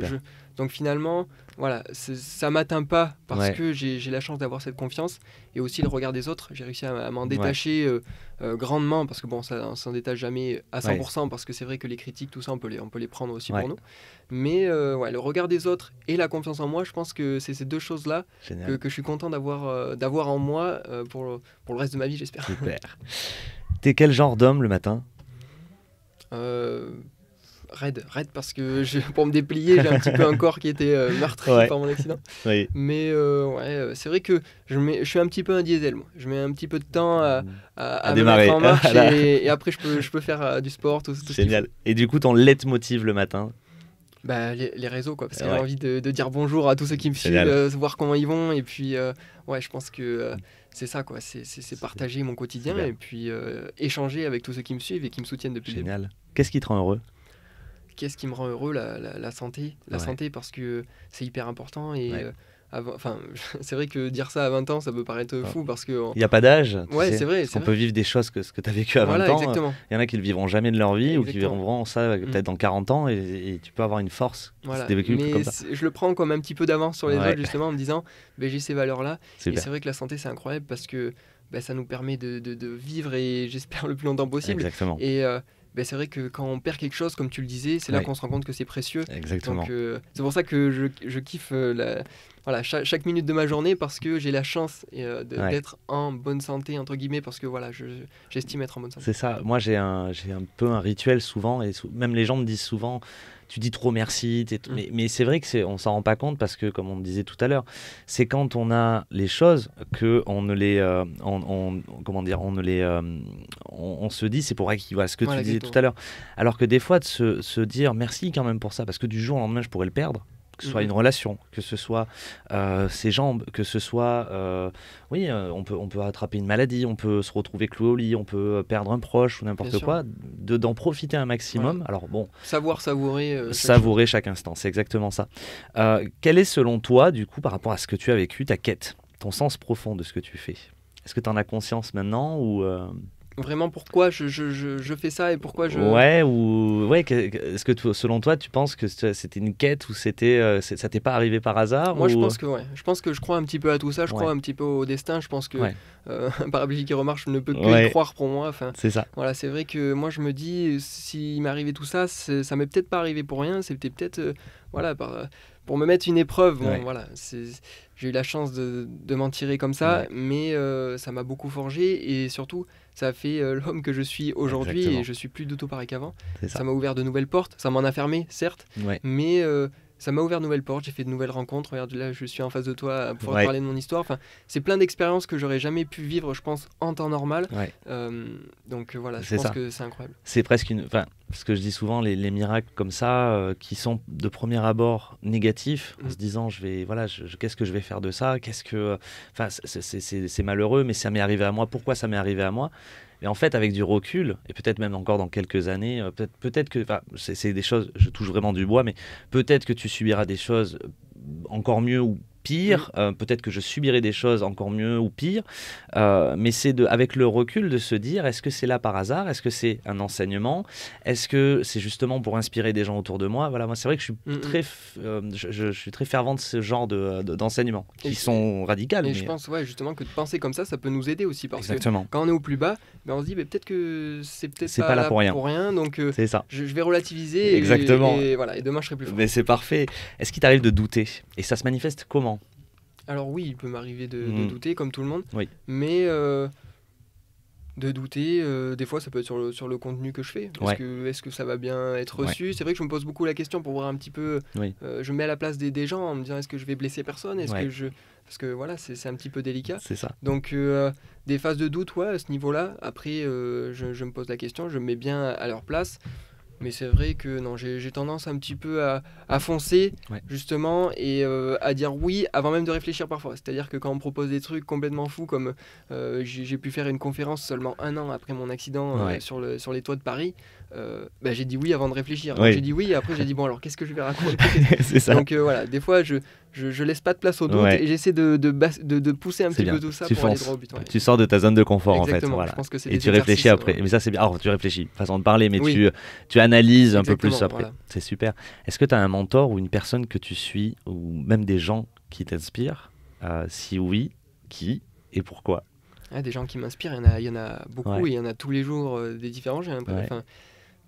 B: donc finalement, voilà, ça m'atteint pas parce que j'ai la chance d'avoir cette confiance et aussi le regard des autres. J'ai réussi à, m'en détacher euh, euh, grandement parce que bon, ça ne s'en détache jamais à 100% parce que c'est vrai que les critiques, tout ça, on peut les, on peut les prendre aussi pour nous. Mais euh, le regard des autres et la confiance en moi, je pense que c'est ces deux choses-là que, je suis content d'avoir d'avoir en moi pour, pour le reste de ma vie, j'espère. Super.
A: es quel genre d'homme le matin
B: Red, raide parce que pour me déplier, j'ai un petit peu un corps qui était euh, meurtri par mon accident. Mais euh, ouais, euh, c'est vrai que je, je suis un petit peu un diesel, moi. Je mets un petit peu de temps à, à, à, démarrer. en marche et, après, je peux, faire euh, du sport, tout, Génial.
A: et du coup, ton let motive le matin
B: bah, les, réseaux, quoi, parce que j'ai envie de, dire bonjour à tous ceux qui me suivent, de voir comment ils vont. Et puis, ouais, je pense que mm. c'est ça, quoi. C'est partager mon quotidien et puis échanger avec tous ceux qui me suivent et qui me soutiennent depuis Génial.
A: Qu'est-ce qui te rend heureux
B: qu'est-ce qui me rend heureux la, santé la santé parce que c'est hyper important et euh, Enfin, c'est vrai que dire ça à 20 ans, ça peut paraître fou parce que. Il n'y a pas d'âge. Ouais, c'est vrai. On peut
A: vivre des choses que ce que tu as vécu à 20 ans. Euh, il y en a qui le vivront jamais de leur vie ou qui vivront ça euh, peut-être dans 40 ans et, tu peux avoir une force. Voilà. je
B: le prends comme un petit peu d'avance sur les autres justement en me disant ben, j'ai ces valeurs-là. Et c'est vrai que la santé, c'est incroyable parce que ben, ça nous permet de, vivre et j'espère le plus longtemps possible. Exactement. Et. Ben, c'est vrai que quand on perd quelque chose, comme tu le disais, c'est là qu'on se rend compte que c'est précieux. Exactement. Euh, c'est pour ça que je, je kiffe euh, la, voilà, chaque, minute de ma journée parce que j'ai la chance euh, d'être en bonne santé, entre guillemets, parce que voilà, j'estime être en bonne santé. C'est
A: ça. Moi, j'ai un, un peu un rituel souvent, et même les gens me disent souvent tu dis trop merci. Mm. Mais, c'est vrai que c'est, on s'en rend pas compte parce que, comme on disait tout à l'heure, c'est quand on a les choses que on ne les, euh, comment dire, on ne les, euh, on, se dit c'est pour acquis. Voilà ce que tu disais tout à l'heure. Alors que des fois de se, se dire merci quand même pour ça parce que du jour au lendemain je pourrais le perdre que ce soit mhm. une relation, que ce soit euh, ses jambes, que ce soit, euh, oui, euh, on, peut, on peut attraper une maladie, on peut se retrouver cloué au lit, on peut perdre un proche ou n'importe quoi, de, d'en profiter un maximum. Alors bon,
B: savoir savourer, savourer
A: chaque instant, c'est exactement ça. Quel est selon toi, du coup, par rapport à ce que tu as vécu, ta quête, ton sens profond de ce que tu fais Est-ce que tu en as conscience maintenant ou
B: vraiment pourquoi je, fais ça et pourquoi je. Ouais,
A: ou. Ouais, est-ce que selon toi, tu penses que c'était une quête ou c'était, euh, ça t'est pas arrivé par hasard Moi, je pense
B: que ouais. Je pense que je crois un petit peu à tout ça, je crois un petit peu au destin. Je pense que ouais. Euh, qui remarche, ne peut que croire pour moi. Enfin, c'est ça. Voilà, c'est vrai que moi, je me dis, s'il m'arrivait tout ça, ça m'est peut-être pas arrivé pour rien. C'était peut-être. Euh, voilà, par pour me mettre une épreuve. voilà, j'ai eu la chance de, m'en tirer comme ça, mais euh, ça m'a beaucoup forgé et surtout, ça a fait euh, l'homme que je suis aujourd'hui et je suis plus du tout pareil qu'avant. Ça m'a ouvert de nouvelles portes, ça m'en a fermé, certes, mais euh, ça m'a ouvert de nouvelles portes, j'ai fait de nouvelles rencontres. Regarde, là, je suis en face de toi euh, pour te parler de mon histoire. Enfin, c'est plein d'expériences que j'aurais jamais pu vivre, je pense, en temps normal. Euh, donc euh, voilà, je pense que c'est incroyable.
A: C'est presque une. Enfin, ce que je dis souvent, les, miracles comme ça, qui sont de premier abord négatifs, en mm. se disant, je vais, voilà, qu'est-ce que je vais faire de ça Qu'est-ce que. Enfin, c'est malheureux, mais ça m'est arrivé à moi. Pourquoi ça m'est arrivé à moi et en fait, avec du recul, et peut-être même encore dans quelques années, euh, peut-être peut, -être, c'est des choses, je touche vraiment du bois, mais peut-être que tu subiras des choses encore mieux ou pire, mm. euh, peut-être que je subirai des choses encore mieux ou pire, euh, mais c'est de, avec le recul de se dire est-ce que c'est là par hasard, est-ce que c'est un enseignement, est-ce que c'est justement pour inspirer des gens autour de moi. Voilà, moi c'est vrai que je suis mm, mm. très, euh, je, suis très fervent de ce genre de, d'enseignements qui sont radicaux. Et je
B: pense ouais, justement que de penser comme ça, ça peut nous aider aussi parce Exactement. que quand on est au plus bas, ben on se dit ben, peut-être que c'est peut-être pas, là pour rien, donc c'est ça. Je, vais relativiser. Exactement. et, voilà, et demain je serai plus fort. Mais
A: c'est parfait. Est-ce qu'il t'arrive de douter et ça se manifeste comment
B: alors oui, il peut m'arriver de, mm. douter, comme tout le monde. Mais euh, de douter, euh, des fois, ça peut être sur le, sur le contenu que je fais. Est-ce que, ça va bien être reçu C'est vrai que je me pose beaucoup la question pour voir un petit peu... Euh, je mets à la place des, gens en me disant, est-ce que je vais blesser personne Est-ce que je... Parce que voilà, c'est un petit peu délicat. C'est ça. Donc, des phases de doute, ouais, à ce niveau-là. Après, je, je, me pose la question, je me mets bien à leur place. Mais c'est vrai que non, j'ai tendance un petit peu à, foncer, justement, et euh, à dire oui avant même de réfléchir parfois. C'est-à-dire que quand on propose des trucs complètement fous, comme euh, j'ai pu faire une conférence seulement un an après mon accident euh, sur les toits de Paris, euh, bah, j'ai dit oui avant de réfléchir. J'ai dit oui et après j'ai dit bon alors qu'est-ce que je vais raconter ça. Donc euh, voilà, des fois je, je, laisse pas de place au doutes et j'essaie de de, de, pousser un petit peu tout ça tu pour aller droit au but. Tu sors de ta zone de confort en fait. et tu réfléchis
A: après. Mais ça c'est bien. Alors tu réfléchis, façon de parler, mais tu, tu analyses un peu plus après. C'est super. Est-ce que tu as un mentor ou une personne que tu suis ou même des gens qui t'inspirent euh, Si oui, qui et pourquoi
B: ah, des gens qui m'inspirent, il y, y, en a beaucoup, il y en a tous les jours des différents. J'ai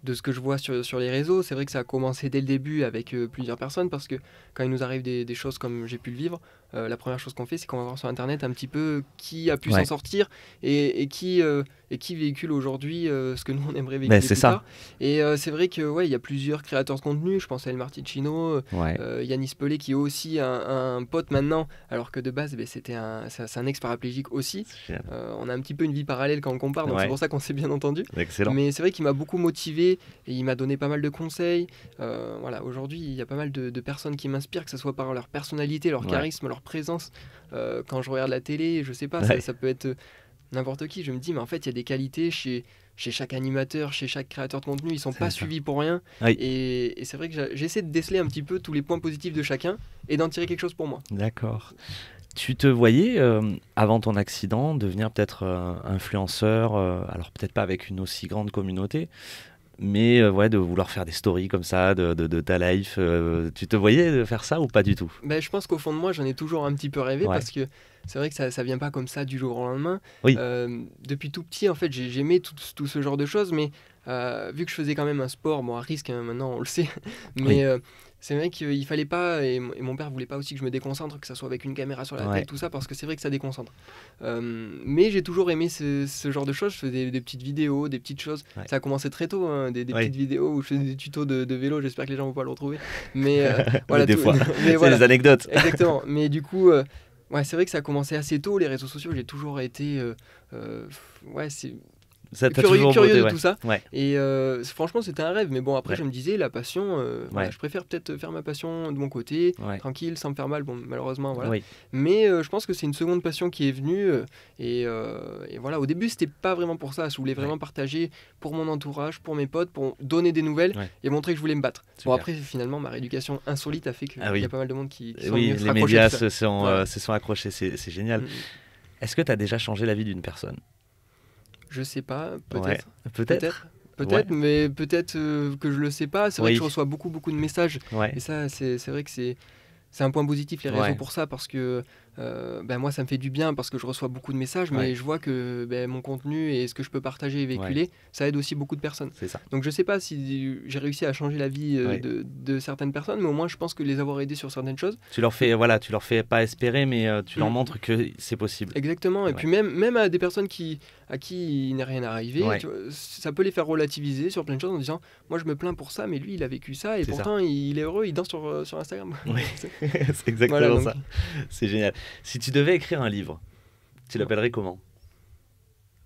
B: de ce que je vois sur, les réseaux, c'est vrai que ça a commencé dès le début avec euh, plusieurs personnes parce que quand il nous arrive des choses comme j'ai pu le vivre, euh, la première chose qu'on fait, c'est qu'on va voir sur Internet un petit peu qui a pu s'en sortir et, qui, euh, et qui véhicule aujourd'hui euh, ce que nous, on aimerait ben, véhiculer. c'est ça. Et c'est vrai qu'il ouais, y a plusieurs créateurs de contenu. Je pense à El Marticino, Yannis Yanis Pelé, qui est aussi un, pote maintenant, alors que de base, ben, c'était un, c'est un ex-paraplégique aussi. on a un petit peu une vie parallèle quand on compare, donc c'est pour ça qu'on s'est bien entendu. Mais c'est vrai qu'il m'a beaucoup motivé et il m'a donné pas mal de conseils. voilà, aujourd'hui, il y a pas mal de, de personnes qui m'inspirent, que ce soit par leur personnalité, leur charisme, leur présence euh, quand je regarde la télé, je sais pas, ça, peut être euh, n'importe qui. Je me dis, mais en fait, il y a des qualités chez, chez chaque animateur, chez chaque créateur de contenu, ils sont pas suivis pour rien. Et, c'est vrai que j'essaie de déceler un petit peu tous les points positifs de chacun et d'en tirer quelque chose pour moi.
A: D'accord. Tu te voyais, euh, avant ton accident, devenir peut-être influenceur, alors peut-être pas avec une aussi grande communauté, mais euh, ouais, de vouloir faire des stories comme ça, de, de, ta life, euh, tu te voyais faire ça ou pas du tout
B: Ben Je pense qu'au fond de moi, j'en ai toujours un petit peu rêvé parce que c'est vrai que ça ne vient pas comme ça du jour au lendemain. Euh, depuis tout petit, en fait, j'aimais tout, tout, ce genre de choses, mais vu que je faisais quand même un sport, bon, à risque hein, maintenant, on le sait, mais c'est vrai qu'il fallait pas, et, mon père voulait pas aussi que je me déconcentre, que ça soit avec une caméra sur la tête, tout ça, parce que c'est vrai que ça déconcentre. Euh, mais j'ai toujours aimé ce, genre de choses. Je faisais des, petites vidéos, des petites choses. Ça a commencé très tôt, hein, des, petites vidéos où je faisais des tutos de, vélo. J'espère que les gens vont pas le retrouver. Mais euh, voilà. des fois, c'est des anecdotes. Exactement. Mais du coup, euh, ouais, c'est vrai que ça a commencé assez tôt les réseaux sociaux. J'ai toujours été, ouais, c'est ça curieux, curieux de tout ça. Et euh, franchement, c'était un rêve. Mais bon, après, je me disais, la passion, euh, je préfère peut-être faire ma passion de mon côté, tranquille, sans me faire mal. Bon, malheureusement, voilà. Mais euh, je pense que c'est une seconde passion qui est venue. Et, voilà, au début, c'était pas vraiment pour ça. Je voulais vraiment partager pour mon entourage, pour mes potes, pour donner des nouvelles et montrer que je voulais me battre. Bon, après, finalement, ma rééducation insolite a fait qu'il ah il y a pas mal de monde qui, Oui, les médias se sont,
A: accrochés. C'est génial. Mm, mm. Est-ce que tu as déjà changé la vie d'une personne
B: je sais pas, peut-être. Peut-être. Peut-être, mais peut-être euh, que je le sais pas. C'est vrai que je reçois beaucoup, beaucoup de messages. Et ça, c'est vrai que c'est un point positif les raisons pour ça parce que euh, ben moi ça me fait du bien parce que je reçois beaucoup de messages, mais je vois que ben, mon contenu et ce que je peux partager et véhiculer, ça aide aussi beaucoup de personnes. Donc je sais pas si j'ai réussi à changer la vie euh, de, certaines personnes, mais au moins je pense que les avoir aidés sur certaines choses.
A: Tu leur fais, voilà, tu leur fais pas espérer, mais euh, tu leur mm. montres que c'est possible. Exactement. Et puis même,
B: même à des personnes qui, à qui il n'est rien arrivé, ça peut les faire relativiser sur plein de choses en disant, moi je me plains pour ça, mais lui il a vécu ça et pourtant Il, est heureux, il danse sur, sur Instagram. c'est exactement ça.
A: C'est génial. Si tu devais écrire un livre, tu l'appellerais comment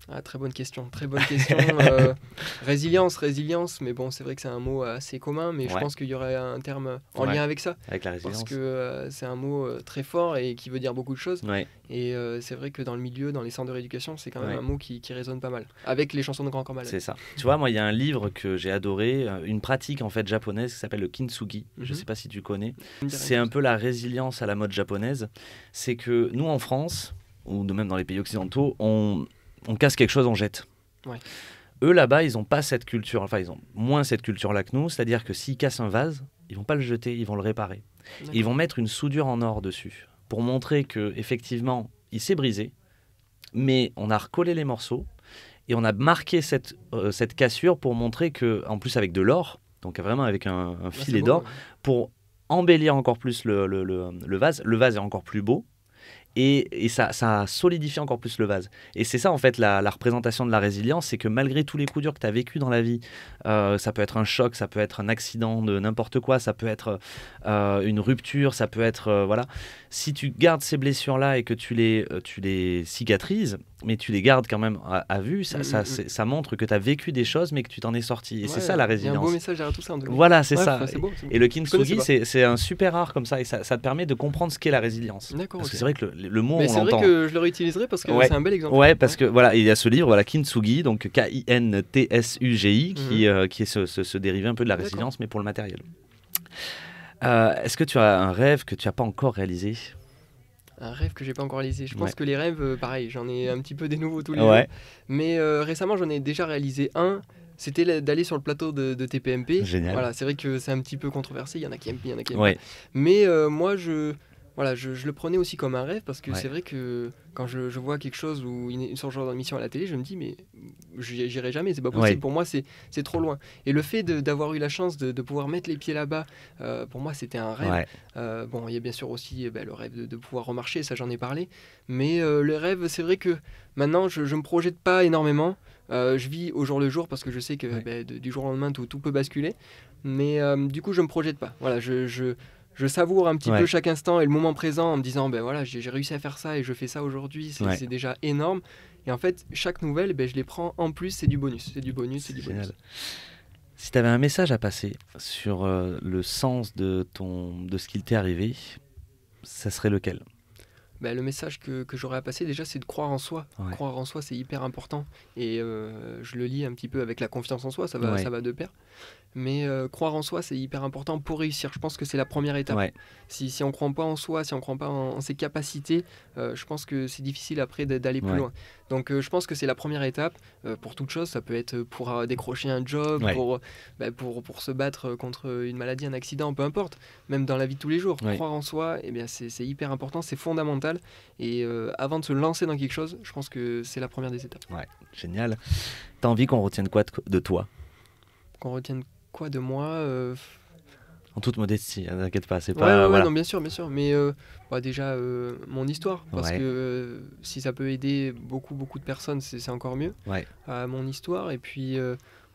B: ah, très bonne question, très bonne question. Euh, résilience, résilience, mais bon, c'est vrai que c'est un mot assez commun, mais je pense qu'il y aurait un terme en lien avec ça. Avec la résilience. Parce que euh, c'est un mot euh, très fort et qui veut dire beaucoup de choses. Et c'est vrai que dans le milieu, dans les centres de rééducation, c'est quand même un mot qui, résonne pas mal. Avec les chansons de Grand Corps C'est ça.
A: Tu vois, moi, il y a un livre que j'ai adoré, une pratique en fait japonaise qui s'appelle le kintsugi. Je ne mhm. sais pas si tu connais. C'est un peu la résilience à la mode japonaise. C'est que nous, en France, ou même dans les pays occidentaux, on on casse quelque chose, on jette. Eux là-bas, ils n'ont pas cette culture, enfin ils ont moins cette culture-là que nous, c'est-à-dire que s'ils cassent un vase, ils vont pas le jeter, ils vont le réparer. Ils vont mettre une soudure en or dessus pour montrer que effectivement, il s'est brisé, mais on a recollé les morceaux et on a marqué cette, euh, cette cassure pour montrer que, en plus avec de l'or, donc vraiment avec un, filet d'or, pour embellir encore plus le, vase. Le vase est encore plus beau et, ça, solidifie encore plus le vase. Et c'est ça en fait la, représentation de la résilience, c'est que malgré tous les coups durs que tu as vécu dans la vie, euh, ça peut être un choc, ça peut être un accident de n'importe quoi, ça peut être euh, une rupture, ça peut être euh, voilà. Si tu gardes ces blessures là et que tu les, tu les cicatrises, mais tu les gardes quand même à, vue. Mm, mm, mm. Ça, montre que tu as vécu des choses, mais que tu t'en es sorti. Et c'est ça la résilience. un beau message derrière tout ça. Voilà, c'est ça. et le kintsugi, c'est un super art comme ça. Et ça, te permet de comprendre ce qu'est la résilience. Parce que c'est vrai que le, mot, on l'entend. C'est vrai que
B: je le réutiliserai parce que c'est un bel exemple. Ouais,
A: parce que voilà, il y a ce livre, voilà, Kintsugi, donc K-I-N-T-S-U-G-I, qui, mhm. euh, qui est ce, dérivé un peu de la résilience, mais pour le matériel. Euh, est-ce que tu as un rêve que tu n'as pas encore réalisé
B: un rêve que j'ai pas encore réalisé. Je pense que les rêves, euh, pareil, j'en ai un petit peu des nouveaux tous les Mais euh, récemment, j'en ai déjà réalisé un. C'était d'aller sur le plateau de, TPMP. Génial. Voilà, c'est vrai que c'est un petit peu controversé. Il y en a qui aiment, il y en a qui aiment Mais euh, moi, je, voilà, je, le prenais aussi comme un rêve parce que c'est vrai que quand je, vois quelque chose ou une, une sorte d'émission à la télé, je me dis mais j'irai jamais, c'est pas possible. Pour moi, c'est trop loin. Et le fait d'avoir eu la chance de, pouvoir mettre les pieds là-bas, euh, pour moi, c'était un rêve. Euh, bon, il y a bien sûr aussi eh ben, le rêve de, pouvoir remarcher, ça j'en ai parlé. Mais euh, le rêve, c'est vrai que maintenant, je, ne me projette pas énormément. je vis au jour le jour parce que je sais que ben, du jour au lendemain, tout, tout peut basculer. Mais du coup, je me projette pas. Voilà, je, je je savoure un petit peu chaque instant et le moment présent en me disant ben voilà j'ai réussi à faire ça et je fais ça aujourd'hui c'est déjà énorme et en fait chaque nouvelle ben, je les prends en plus c'est du bonus c'est du bonus c'est du bonus
A: si tu avais un message à passer sur euh, le sens de ton de ce qui t'est arrivé ça serait lequel
B: ben, le message que, que j'aurais à passer déjà c'est de croire en soi croire en soi c'est hyper important et euh, je le lis un petit peu avec la confiance en soi ça va ça va de pair mais euh, croire en soi, c'est hyper important pour réussir. Je pense que c'est la première étape. Si, on ne croit pas en soi, si on ne croit pas en, ses capacités, euh, je pense que c'est difficile après d'aller plus loin. Donc euh, je pense que c'est la première étape pour toute chose. Ça peut être pour décrocher un job, pour, bah, pour, pour, se battre contre une maladie, un accident, peu importe. Même dans la vie de tous les jours. Croire en soi, eh bien, c'est, hyper important, c'est fondamental. Et avant de se lancer dans quelque chose, je pense que c'est la première des étapes.
A: Ouais, génial. T'as envie qu'on retienne quoi de, toi
B: Qu'on retienne de moi euh,
A: en toute modestie, n'inquiète hein, pas, c'est pas. ouais, non, bien
B: sûr, bien sûr. Mais euh, bah, déjà, euh, mon histoire, parce que si ça peut aider beaucoup, beaucoup de personnes, c'est encore mieux. À mon histoire, et puis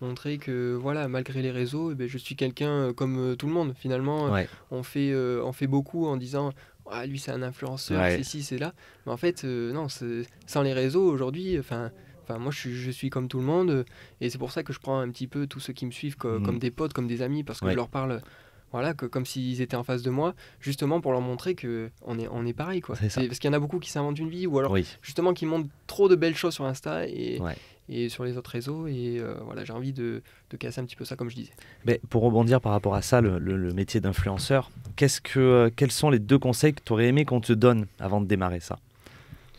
B: montrer que, voilà, malgré les réseaux, eh ben, je suis quelqu'un comme tout le monde, finalement. On, fait, on fait beaucoup en disant. Ah, lui, c'est un influenceur, c'est c'est là. Mais en fait, non, sans les réseaux, aujourd'hui, enfin Enfin, moi, je suis, comme tout le monde, euh, et c'est pour ça que je prends un petit peu tous ceux qui me suivent mhm. comme des potes, comme des amis, parce que je leur parle, voilà, comme s'ils étaient en face de moi, justement pour leur montrer que on est, on est pareil, quoi. parce qu'il y en a beaucoup qui s'inventent une vie, ou alors justement qui montrent trop de belles choses sur Insta et, et sur les autres réseaux, et euh, voilà, j'ai envie de, de, casser un petit peu ça, comme je disais.
A: Mais pour rebondir par rapport à ça, le, le métier d'influenceur, qu'est-ce que, euh, quels sont les deux conseils que tu aurais aimé qu'on te donne avant de démarrer ça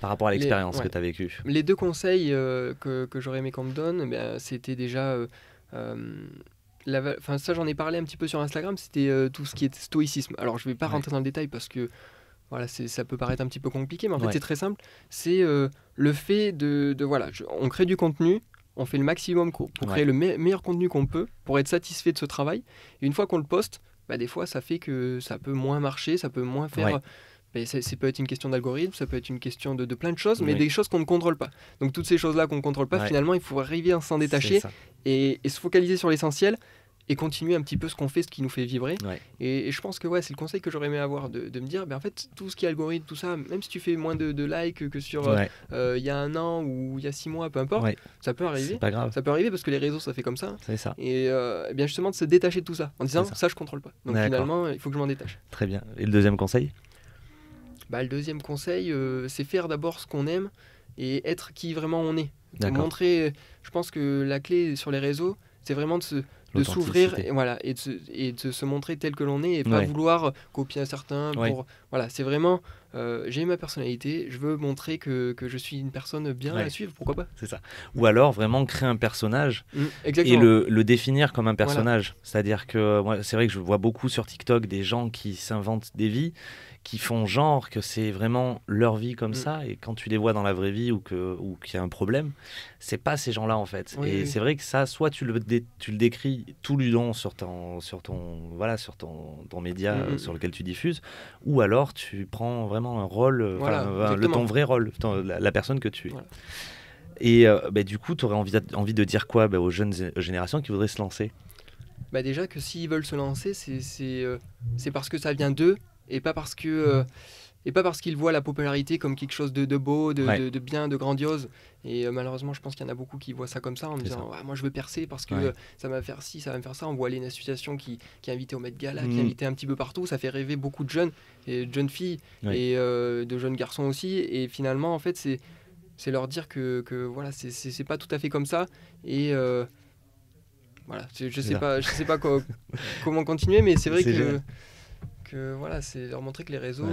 B: par rapport à l'expérience que tu as vécue Les deux conseils euh, que, que j'aurais aimé qu'on me donne, eh c'était déjà. Euh, euh, ça, j'en ai parlé un petit peu sur Instagram, c'était tout ce qui est stoïcisme. Alors, je ne vais pas rentrer dans le détail parce que voilà, ça peut paraître un petit peu compliqué, mais en fait, c'est très simple. C'est le fait de. de voilà, on crée du contenu, on fait le maximum pour créer le meilleur contenu qu'on peut, pour être satisfait de ce travail. Et une fois qu'on le poste, bah, des fois, ça fait que ça peut moins marcher, ça peut moins faire. C'est ça, peut être une question d'algorithme, ça peut être une question de, plein de choses, mais des choses qu'on ne contrôle pas. Donc toutes ces choses-là qu'on ne contrôle pas, finalement, il faut arriver à s'en détacher et, se focaliser sur l'essentiel et continuer un petit peu ce qu'on fait, ce qui nous fait vibrer. Et, je pense que ouais, c'est le conseil que j'aurais aimé avoir, de, me dire, ben, en fait, tout ce qui est algorithme, tout ça, même si tu fais moins de, likes que sur euh, il y a un an ou il y a six mois, peu importe, ça peut arriver. Pas grave. Ça peut arriver parce que les réseaux, ça fait comme ça. Euh, et, bien justement, de se détacher de tout ça, en disant, ça. ça. je contrôle pas. Donc finalement, il faut que je m'en détache.
A: Très bien. Et le deuxième conseil
B: bah, le deuxième conseil, euh, c'est faire d'abord ce qu'on aime et être qui vraiment on est. Montrer, je pense que la clé sur les réseaux, c'est vraiment de s'ouvrir et voilà et de, se, montrer tel que l'on est et pas vouloir copier un certain voilà c'est vraiment euh, j'ai ma personnalité, je veux montrer que, que je suis une personne bien à suivre, pourquoi pas
A: C'est ça. Ou alors vraiment créer un personnage mm, et le, le, définir comme un personnage. C'est-à-dire que c'est vrai que je vois beaucoup sur TikTok des gens qui s'inventent des vies, qui font genre que c'est vraiment leur vie comme mm. ça. Et quand tu les vois dans la vraie vie ou qu'il ou y a un problème, c'est pas ces gens-là en fait. et c'est vrai que ça, soit tu le, tu le décris tout le long sur ton, sur ton, voilà, sur ton, média mm, sur lequel tu diffuses, ou alors tu prends vraiment un rôle, euh, le, ton vrai rôle, la, personne que tu es. Et euh, bah, du coup, tu aurais envie, envie de dire quoi bah, aux jeunes générations qui voudraient se lancer
B: bah Déjà que s'ils veulent se lancer, c'est euh, c'est parce que ça vient d'eux et pas parce que... et pas parce qu'ils voient la popularité comme quelque chose de, beau, de, de, bien, de grandiose. Et euh, malheureusement, je pense qu'il y en a beaucoup qui voient ça comme ça en disant ah, Moi, je veux percer parce que euh, ça va me faire ci, ça va me faire ça. On voit aller une association qui, qui est invitée au Met Gala, qui est mm. un petit peu partout. Ça fait rêver beaucoup de jeunes, et de jeunes filles, et euh, de jeunes garçons aussi. Et finalement, en fait, c'est c'est leur dire que, que voilà, c'est pas tout à fait comme ça. Et. voilà, je, sais pas, je sais pas comment continuer, mais c'est vrai que, que, voilà, c'est leur montrer que les réseaux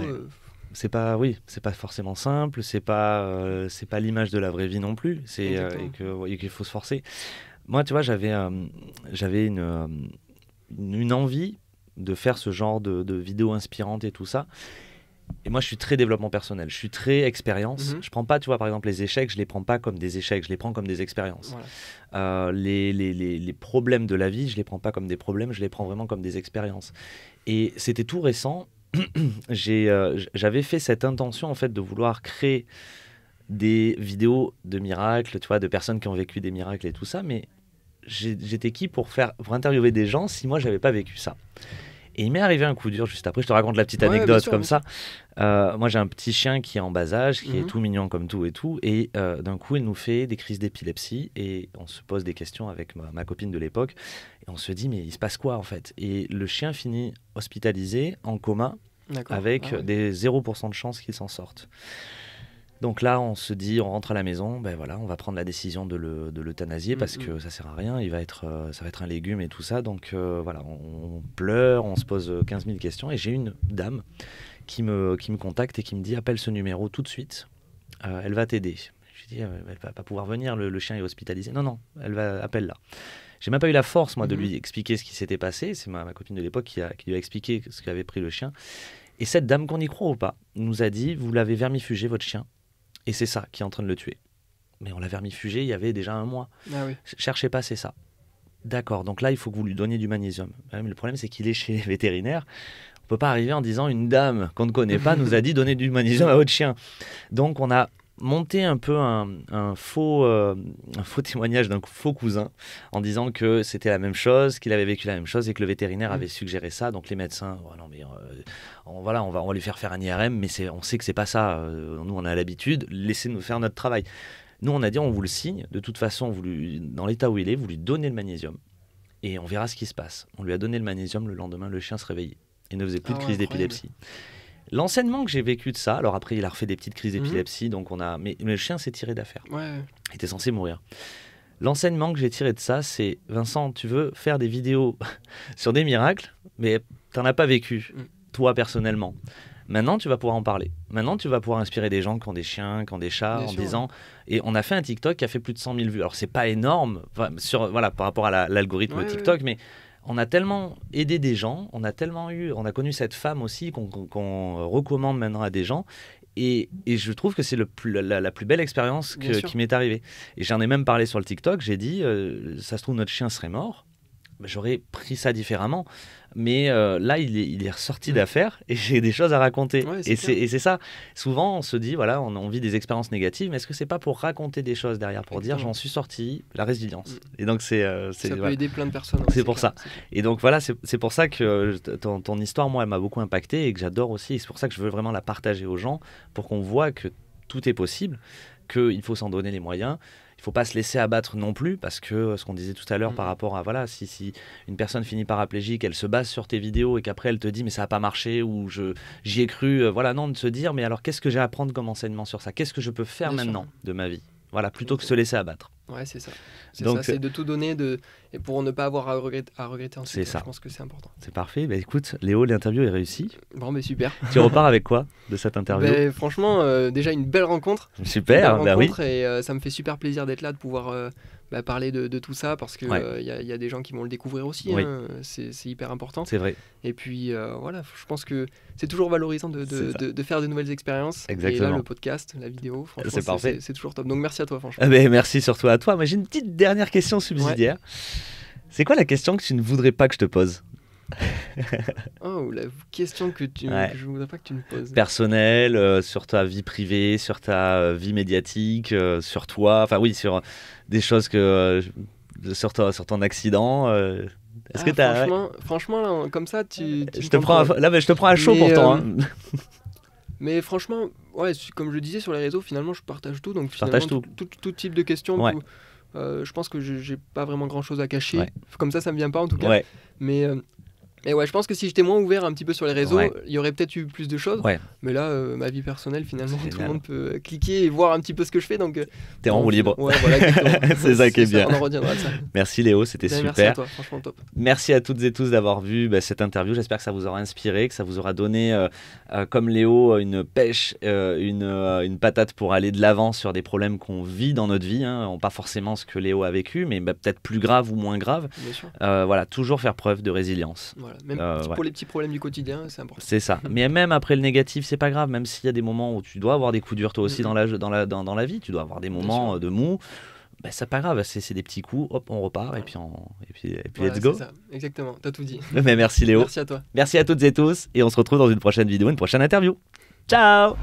A: c'est pas, oui, c'est pas forcément simple. C'est pas, euh, c'est pas l'image de la vraie vie non plus. C'est euh, et qu'il faut se forcer. Moi, tu vois, j'avais, euh, j'avais une, une, envie de faire ce genre de, de vidéos inspirantes et tout ça. Et moi, je suis très développement personnel. Je suis très expérience. Je mhm. ne Je prends pas, tu vois, par exemple, les échecs, je les prends pas comme des échecs, je les prends comme des expériences. les, les, les, les, problèmes de la vie, je les prends pas comme des problèmes, je les prends vraiment comme des expériences. Et c'était tout récent. Euh, j'avais fait cette intention en fait de vouloir créer des vidéos de miracles, tu de personnes qui ont vécu des miracles et tout ça, mais j'étais qui pour faire interviewer des gens si moi j'avais pas vécu ça et il m'est arrivé un coup dur juste après. Je te raconte la petite anecdote comme ça. Euh, moi, j'ai un petit chien qui est en bas âge, qui est mmh tout mignon comme tout et tout. Et euh, d'un coup, il nous fait des crises d'épilepsie. Et on se pose des questions avec ma copine de l'époque on se dit, mais il se passe quoi en fait Et le chien finit hospitalisé en coma avec ah des 0% de chances qu'il s'en sorte. Donc là, on se dit, on rentre à la maison, ben voilà, on va prendre la décision de, le, l'euthanasier mm, parce que mm. ça sert à rien, il va être, euh, ça va être un légume et tout ça. Donc euh, voilà, on, pleure, on se pose 15 euh, 000 questions. Et j'ai une dame qui me, qui me contacte et qui me dit, appelle ce numéro tout de suite, elle va t'aider. Je lui dis, elle va pas pouvoir venir, le, chien est hospitalisé. Non, non, elle va, appelle là. J'ai même pas eu la force, moi, de mhm. lui expliquer ce qui s'était passé. C'est ma, copine de l'époque qui, lui a expliqué ce qu'avait pris le chien. Et cette dame, qu'on y croit ou pas, nous a dit Vous l'avez vermifugé, votre chien, et c'est ça qui est en train de le tuer. Mais on l'a vermifugé il y avait déjà un mois. Ah cherchez pas, c'est ça. D'accord, donc là, il faut que vous lui donniez du magnésium. Bah le problème, c'est qu'il est chez les vétérinaires On peut pas arriver en disant une dame qu'on ne connaît pas nous a dit donner du magnésium à votre chien. Donc on a monter un peu un, faux, euh, un faux témoignage d'un faux cousin en disant que c'était la même chose, qu'il avait vécu la même chose et que le vétérinaire mm. avait suggéré ça. Donc les médecins, oh mais euh, on, voilà, on va, on lui faire faire un IRM, mais on sait que c'est pas ça. Euh, nous on a l'habitude, laissez-nous faire notre travail. Nous on a dit on vous le signe, de toute façon dans l'état où il est, vous lui donnez le magnésium et on verra ce qui se passe. On lui a donné le magnésium, le lendemain le chien se réveillait et ne faisait plus de ah, crise d'épilepsie. L'enseignement que j'ai vécu de ça, alors après, il a refait des petites crises mhm. d'épilepsie, donc on a. Mais, le chien s'est tiré d'affaire. Ouais. Il était censé mourir. L'enseignement que j'ai tiré de ça, c'est Vincent, tu veux faire des vidéos sur des miracles, mais t'en as pas vécu, mm. toi personnellement. Maintenant, tu vas pouvoir en parler. Maintenant, tu vas pouvoir inspirer des gens qui ont des chiens, qui ont des chats, en disant. Et on a fait un TikTok qui a fait plus de 100 000 vues. Alors, c'est pas énorme, sur, voilà, par rapport à l'algorithme TikTok, mais on a tellement aidé des gens, on a tellement eu, on a connu cette femme aussi qu'on recommande maintenant à des gens. Et, je trouve que c'est la, plus belle expérience qui m'est arrivée. Et j'en ai même parlé sur le TikTok, j'ai dit, euh, ça se trouve, notre chien serait mort. J'aurais pris ça différemment mais euh, là, il est, ressorti d'affaire d'affaires et j'ai des choses à raconter. et c'est ça. Souvent, on se dit, voilà, on, vit des expériences négatives, mais est-ce que c'est pas pour raconter des choses derrière, pour dire j'en suis sorti, la résilience mm. Et donc, c'est. Euh, ça peut aider plein de personnes. Hein, c'est pour ça. Et donc, voilà, c'est pour ça que euh, ton, histoire, moi, elle m'a beaucoup impacté et que j'adore aussi. C'est pour ça que je veux vraiment la partager aux gens pour qu'on voit que tout est possible, qu'il faut s'en donner les moyens il faut pas se laisser abattre non plus parce que euh, ce qu'on disait tout à l'heure par rapport à voilà, si, si une personne finit paraplégique, elle se base sur tes vidéos et qu'après elle te dit mais ça n'a pas marché ou je j'y ai cru, euh, voilà, non, de se dire mais alors qu'est-ce que j'ai à apprendre comme enseignement sur ça Qu'est-ce que je
B: peux faire maintenant
A: de ma vie voilà, plutôt que se laisser abattre.
B: Ouais, c'est ça. C'est c'est de tout donner de... et pour ne pas avoir à regretter, à regretter ensuite. C'est ça. Je pense que c'est important.
A: C'est parfait. Bah, écoute, Léo, l'interview est réussie. Bon, mais bah, super. Tu repars avec quoi de cette interview bah,
B: Franchement, euh, déjà une belle rencontre. Super, bah oui. Et euh, ça me fait super plaisir d'être là, de pouvoir euh, bah, parler de, tout ça parce qu'il il euh, y, a, des gens qui vont le découvrir aussi. Hein. C'est hyper important. C'est vrai. Et puis euh, voilà, je pense que c'est toujours valorisant de, faire de nouvelles expériences. Exactement. Et là, le podcast, la vidéo, euh, c'est C'est toujours top. Donc merci à toi, franchement. Ah
A: ben, merci surtout à toi. mais j'ai une petite dernière question subsidiaire. C'est quoi la question que tu ne voudrais pas que je te pose
B: oh, la question que tu ne voudrais pas que tu me poses.
A: Personnelle, sur ta vie privée, sur ta vie médiatique, sur toi. Enfin oui, sur des choses que. Euh, sur, ton, sur ton accident euh, Est-ce que ah, tu Franchement,
B: franchement là, comme ça, tu. Euh, je, te prends là, mais je te prends à chaud pourtant. Hein. mais franchement, ouais, comme je le disais sur les réseaux, finalement, je partage tout. Donc, partage tout. Tout, type de questions. je pense que j'ai pas vraiment grand chose à cacher. Comme ça, ça me vient pas en tout cas. Mais mais ouais, je pense que si j'étais moins ouvert un petit peu sur les réseaux, il y aurait peut-être eu plus de choses. Mais là, euh, ma vie personnelle, finalement, tout le monde peut euh, cliquer et voir un petit peu ce que je fais. Donc, euh, t'es en roue libre. c'est ça qui est bien. on en reviendra ça. Merci Léo, c'était super. Ben, merci à toi, franchement top.
A: Merci à toutes et tous d'avoir vu bah, cette interview. J'espère que ça vous aura inspiré, que ça vous aura donné, comme Léo, une pêche, une, une, patate pour aller de l'avant sur des problèmes qu'on vit dans notre vie. Hein. Pas forcément ce que Léo a vécu, mais bah, peut-être plus grave ou moins grave. voilà, toujours faire preuve de résilience. Même euh, pour les
B: petits problèmes du quotidien, c'est important.
A: C'est ça. Mais même après le négatif, c'est pas grave. Même s'il y a des moments où tu dois avoir des coups durs, toi aussi, dans, la, dans, la, dans, la vie, tu dois avoir des moments euh, de mou. Ben, c'est pas grave, c'est des petits coups, hop, on repart et puis, on, et puis, let's go.
B: Exactement, t'as tout dit. Mais ben, merci Léo. Merci à toi.
A: Merci à toutes et tous et on se retrouve dans une prochaine vidéo, une prochaine interview.
B: Ciao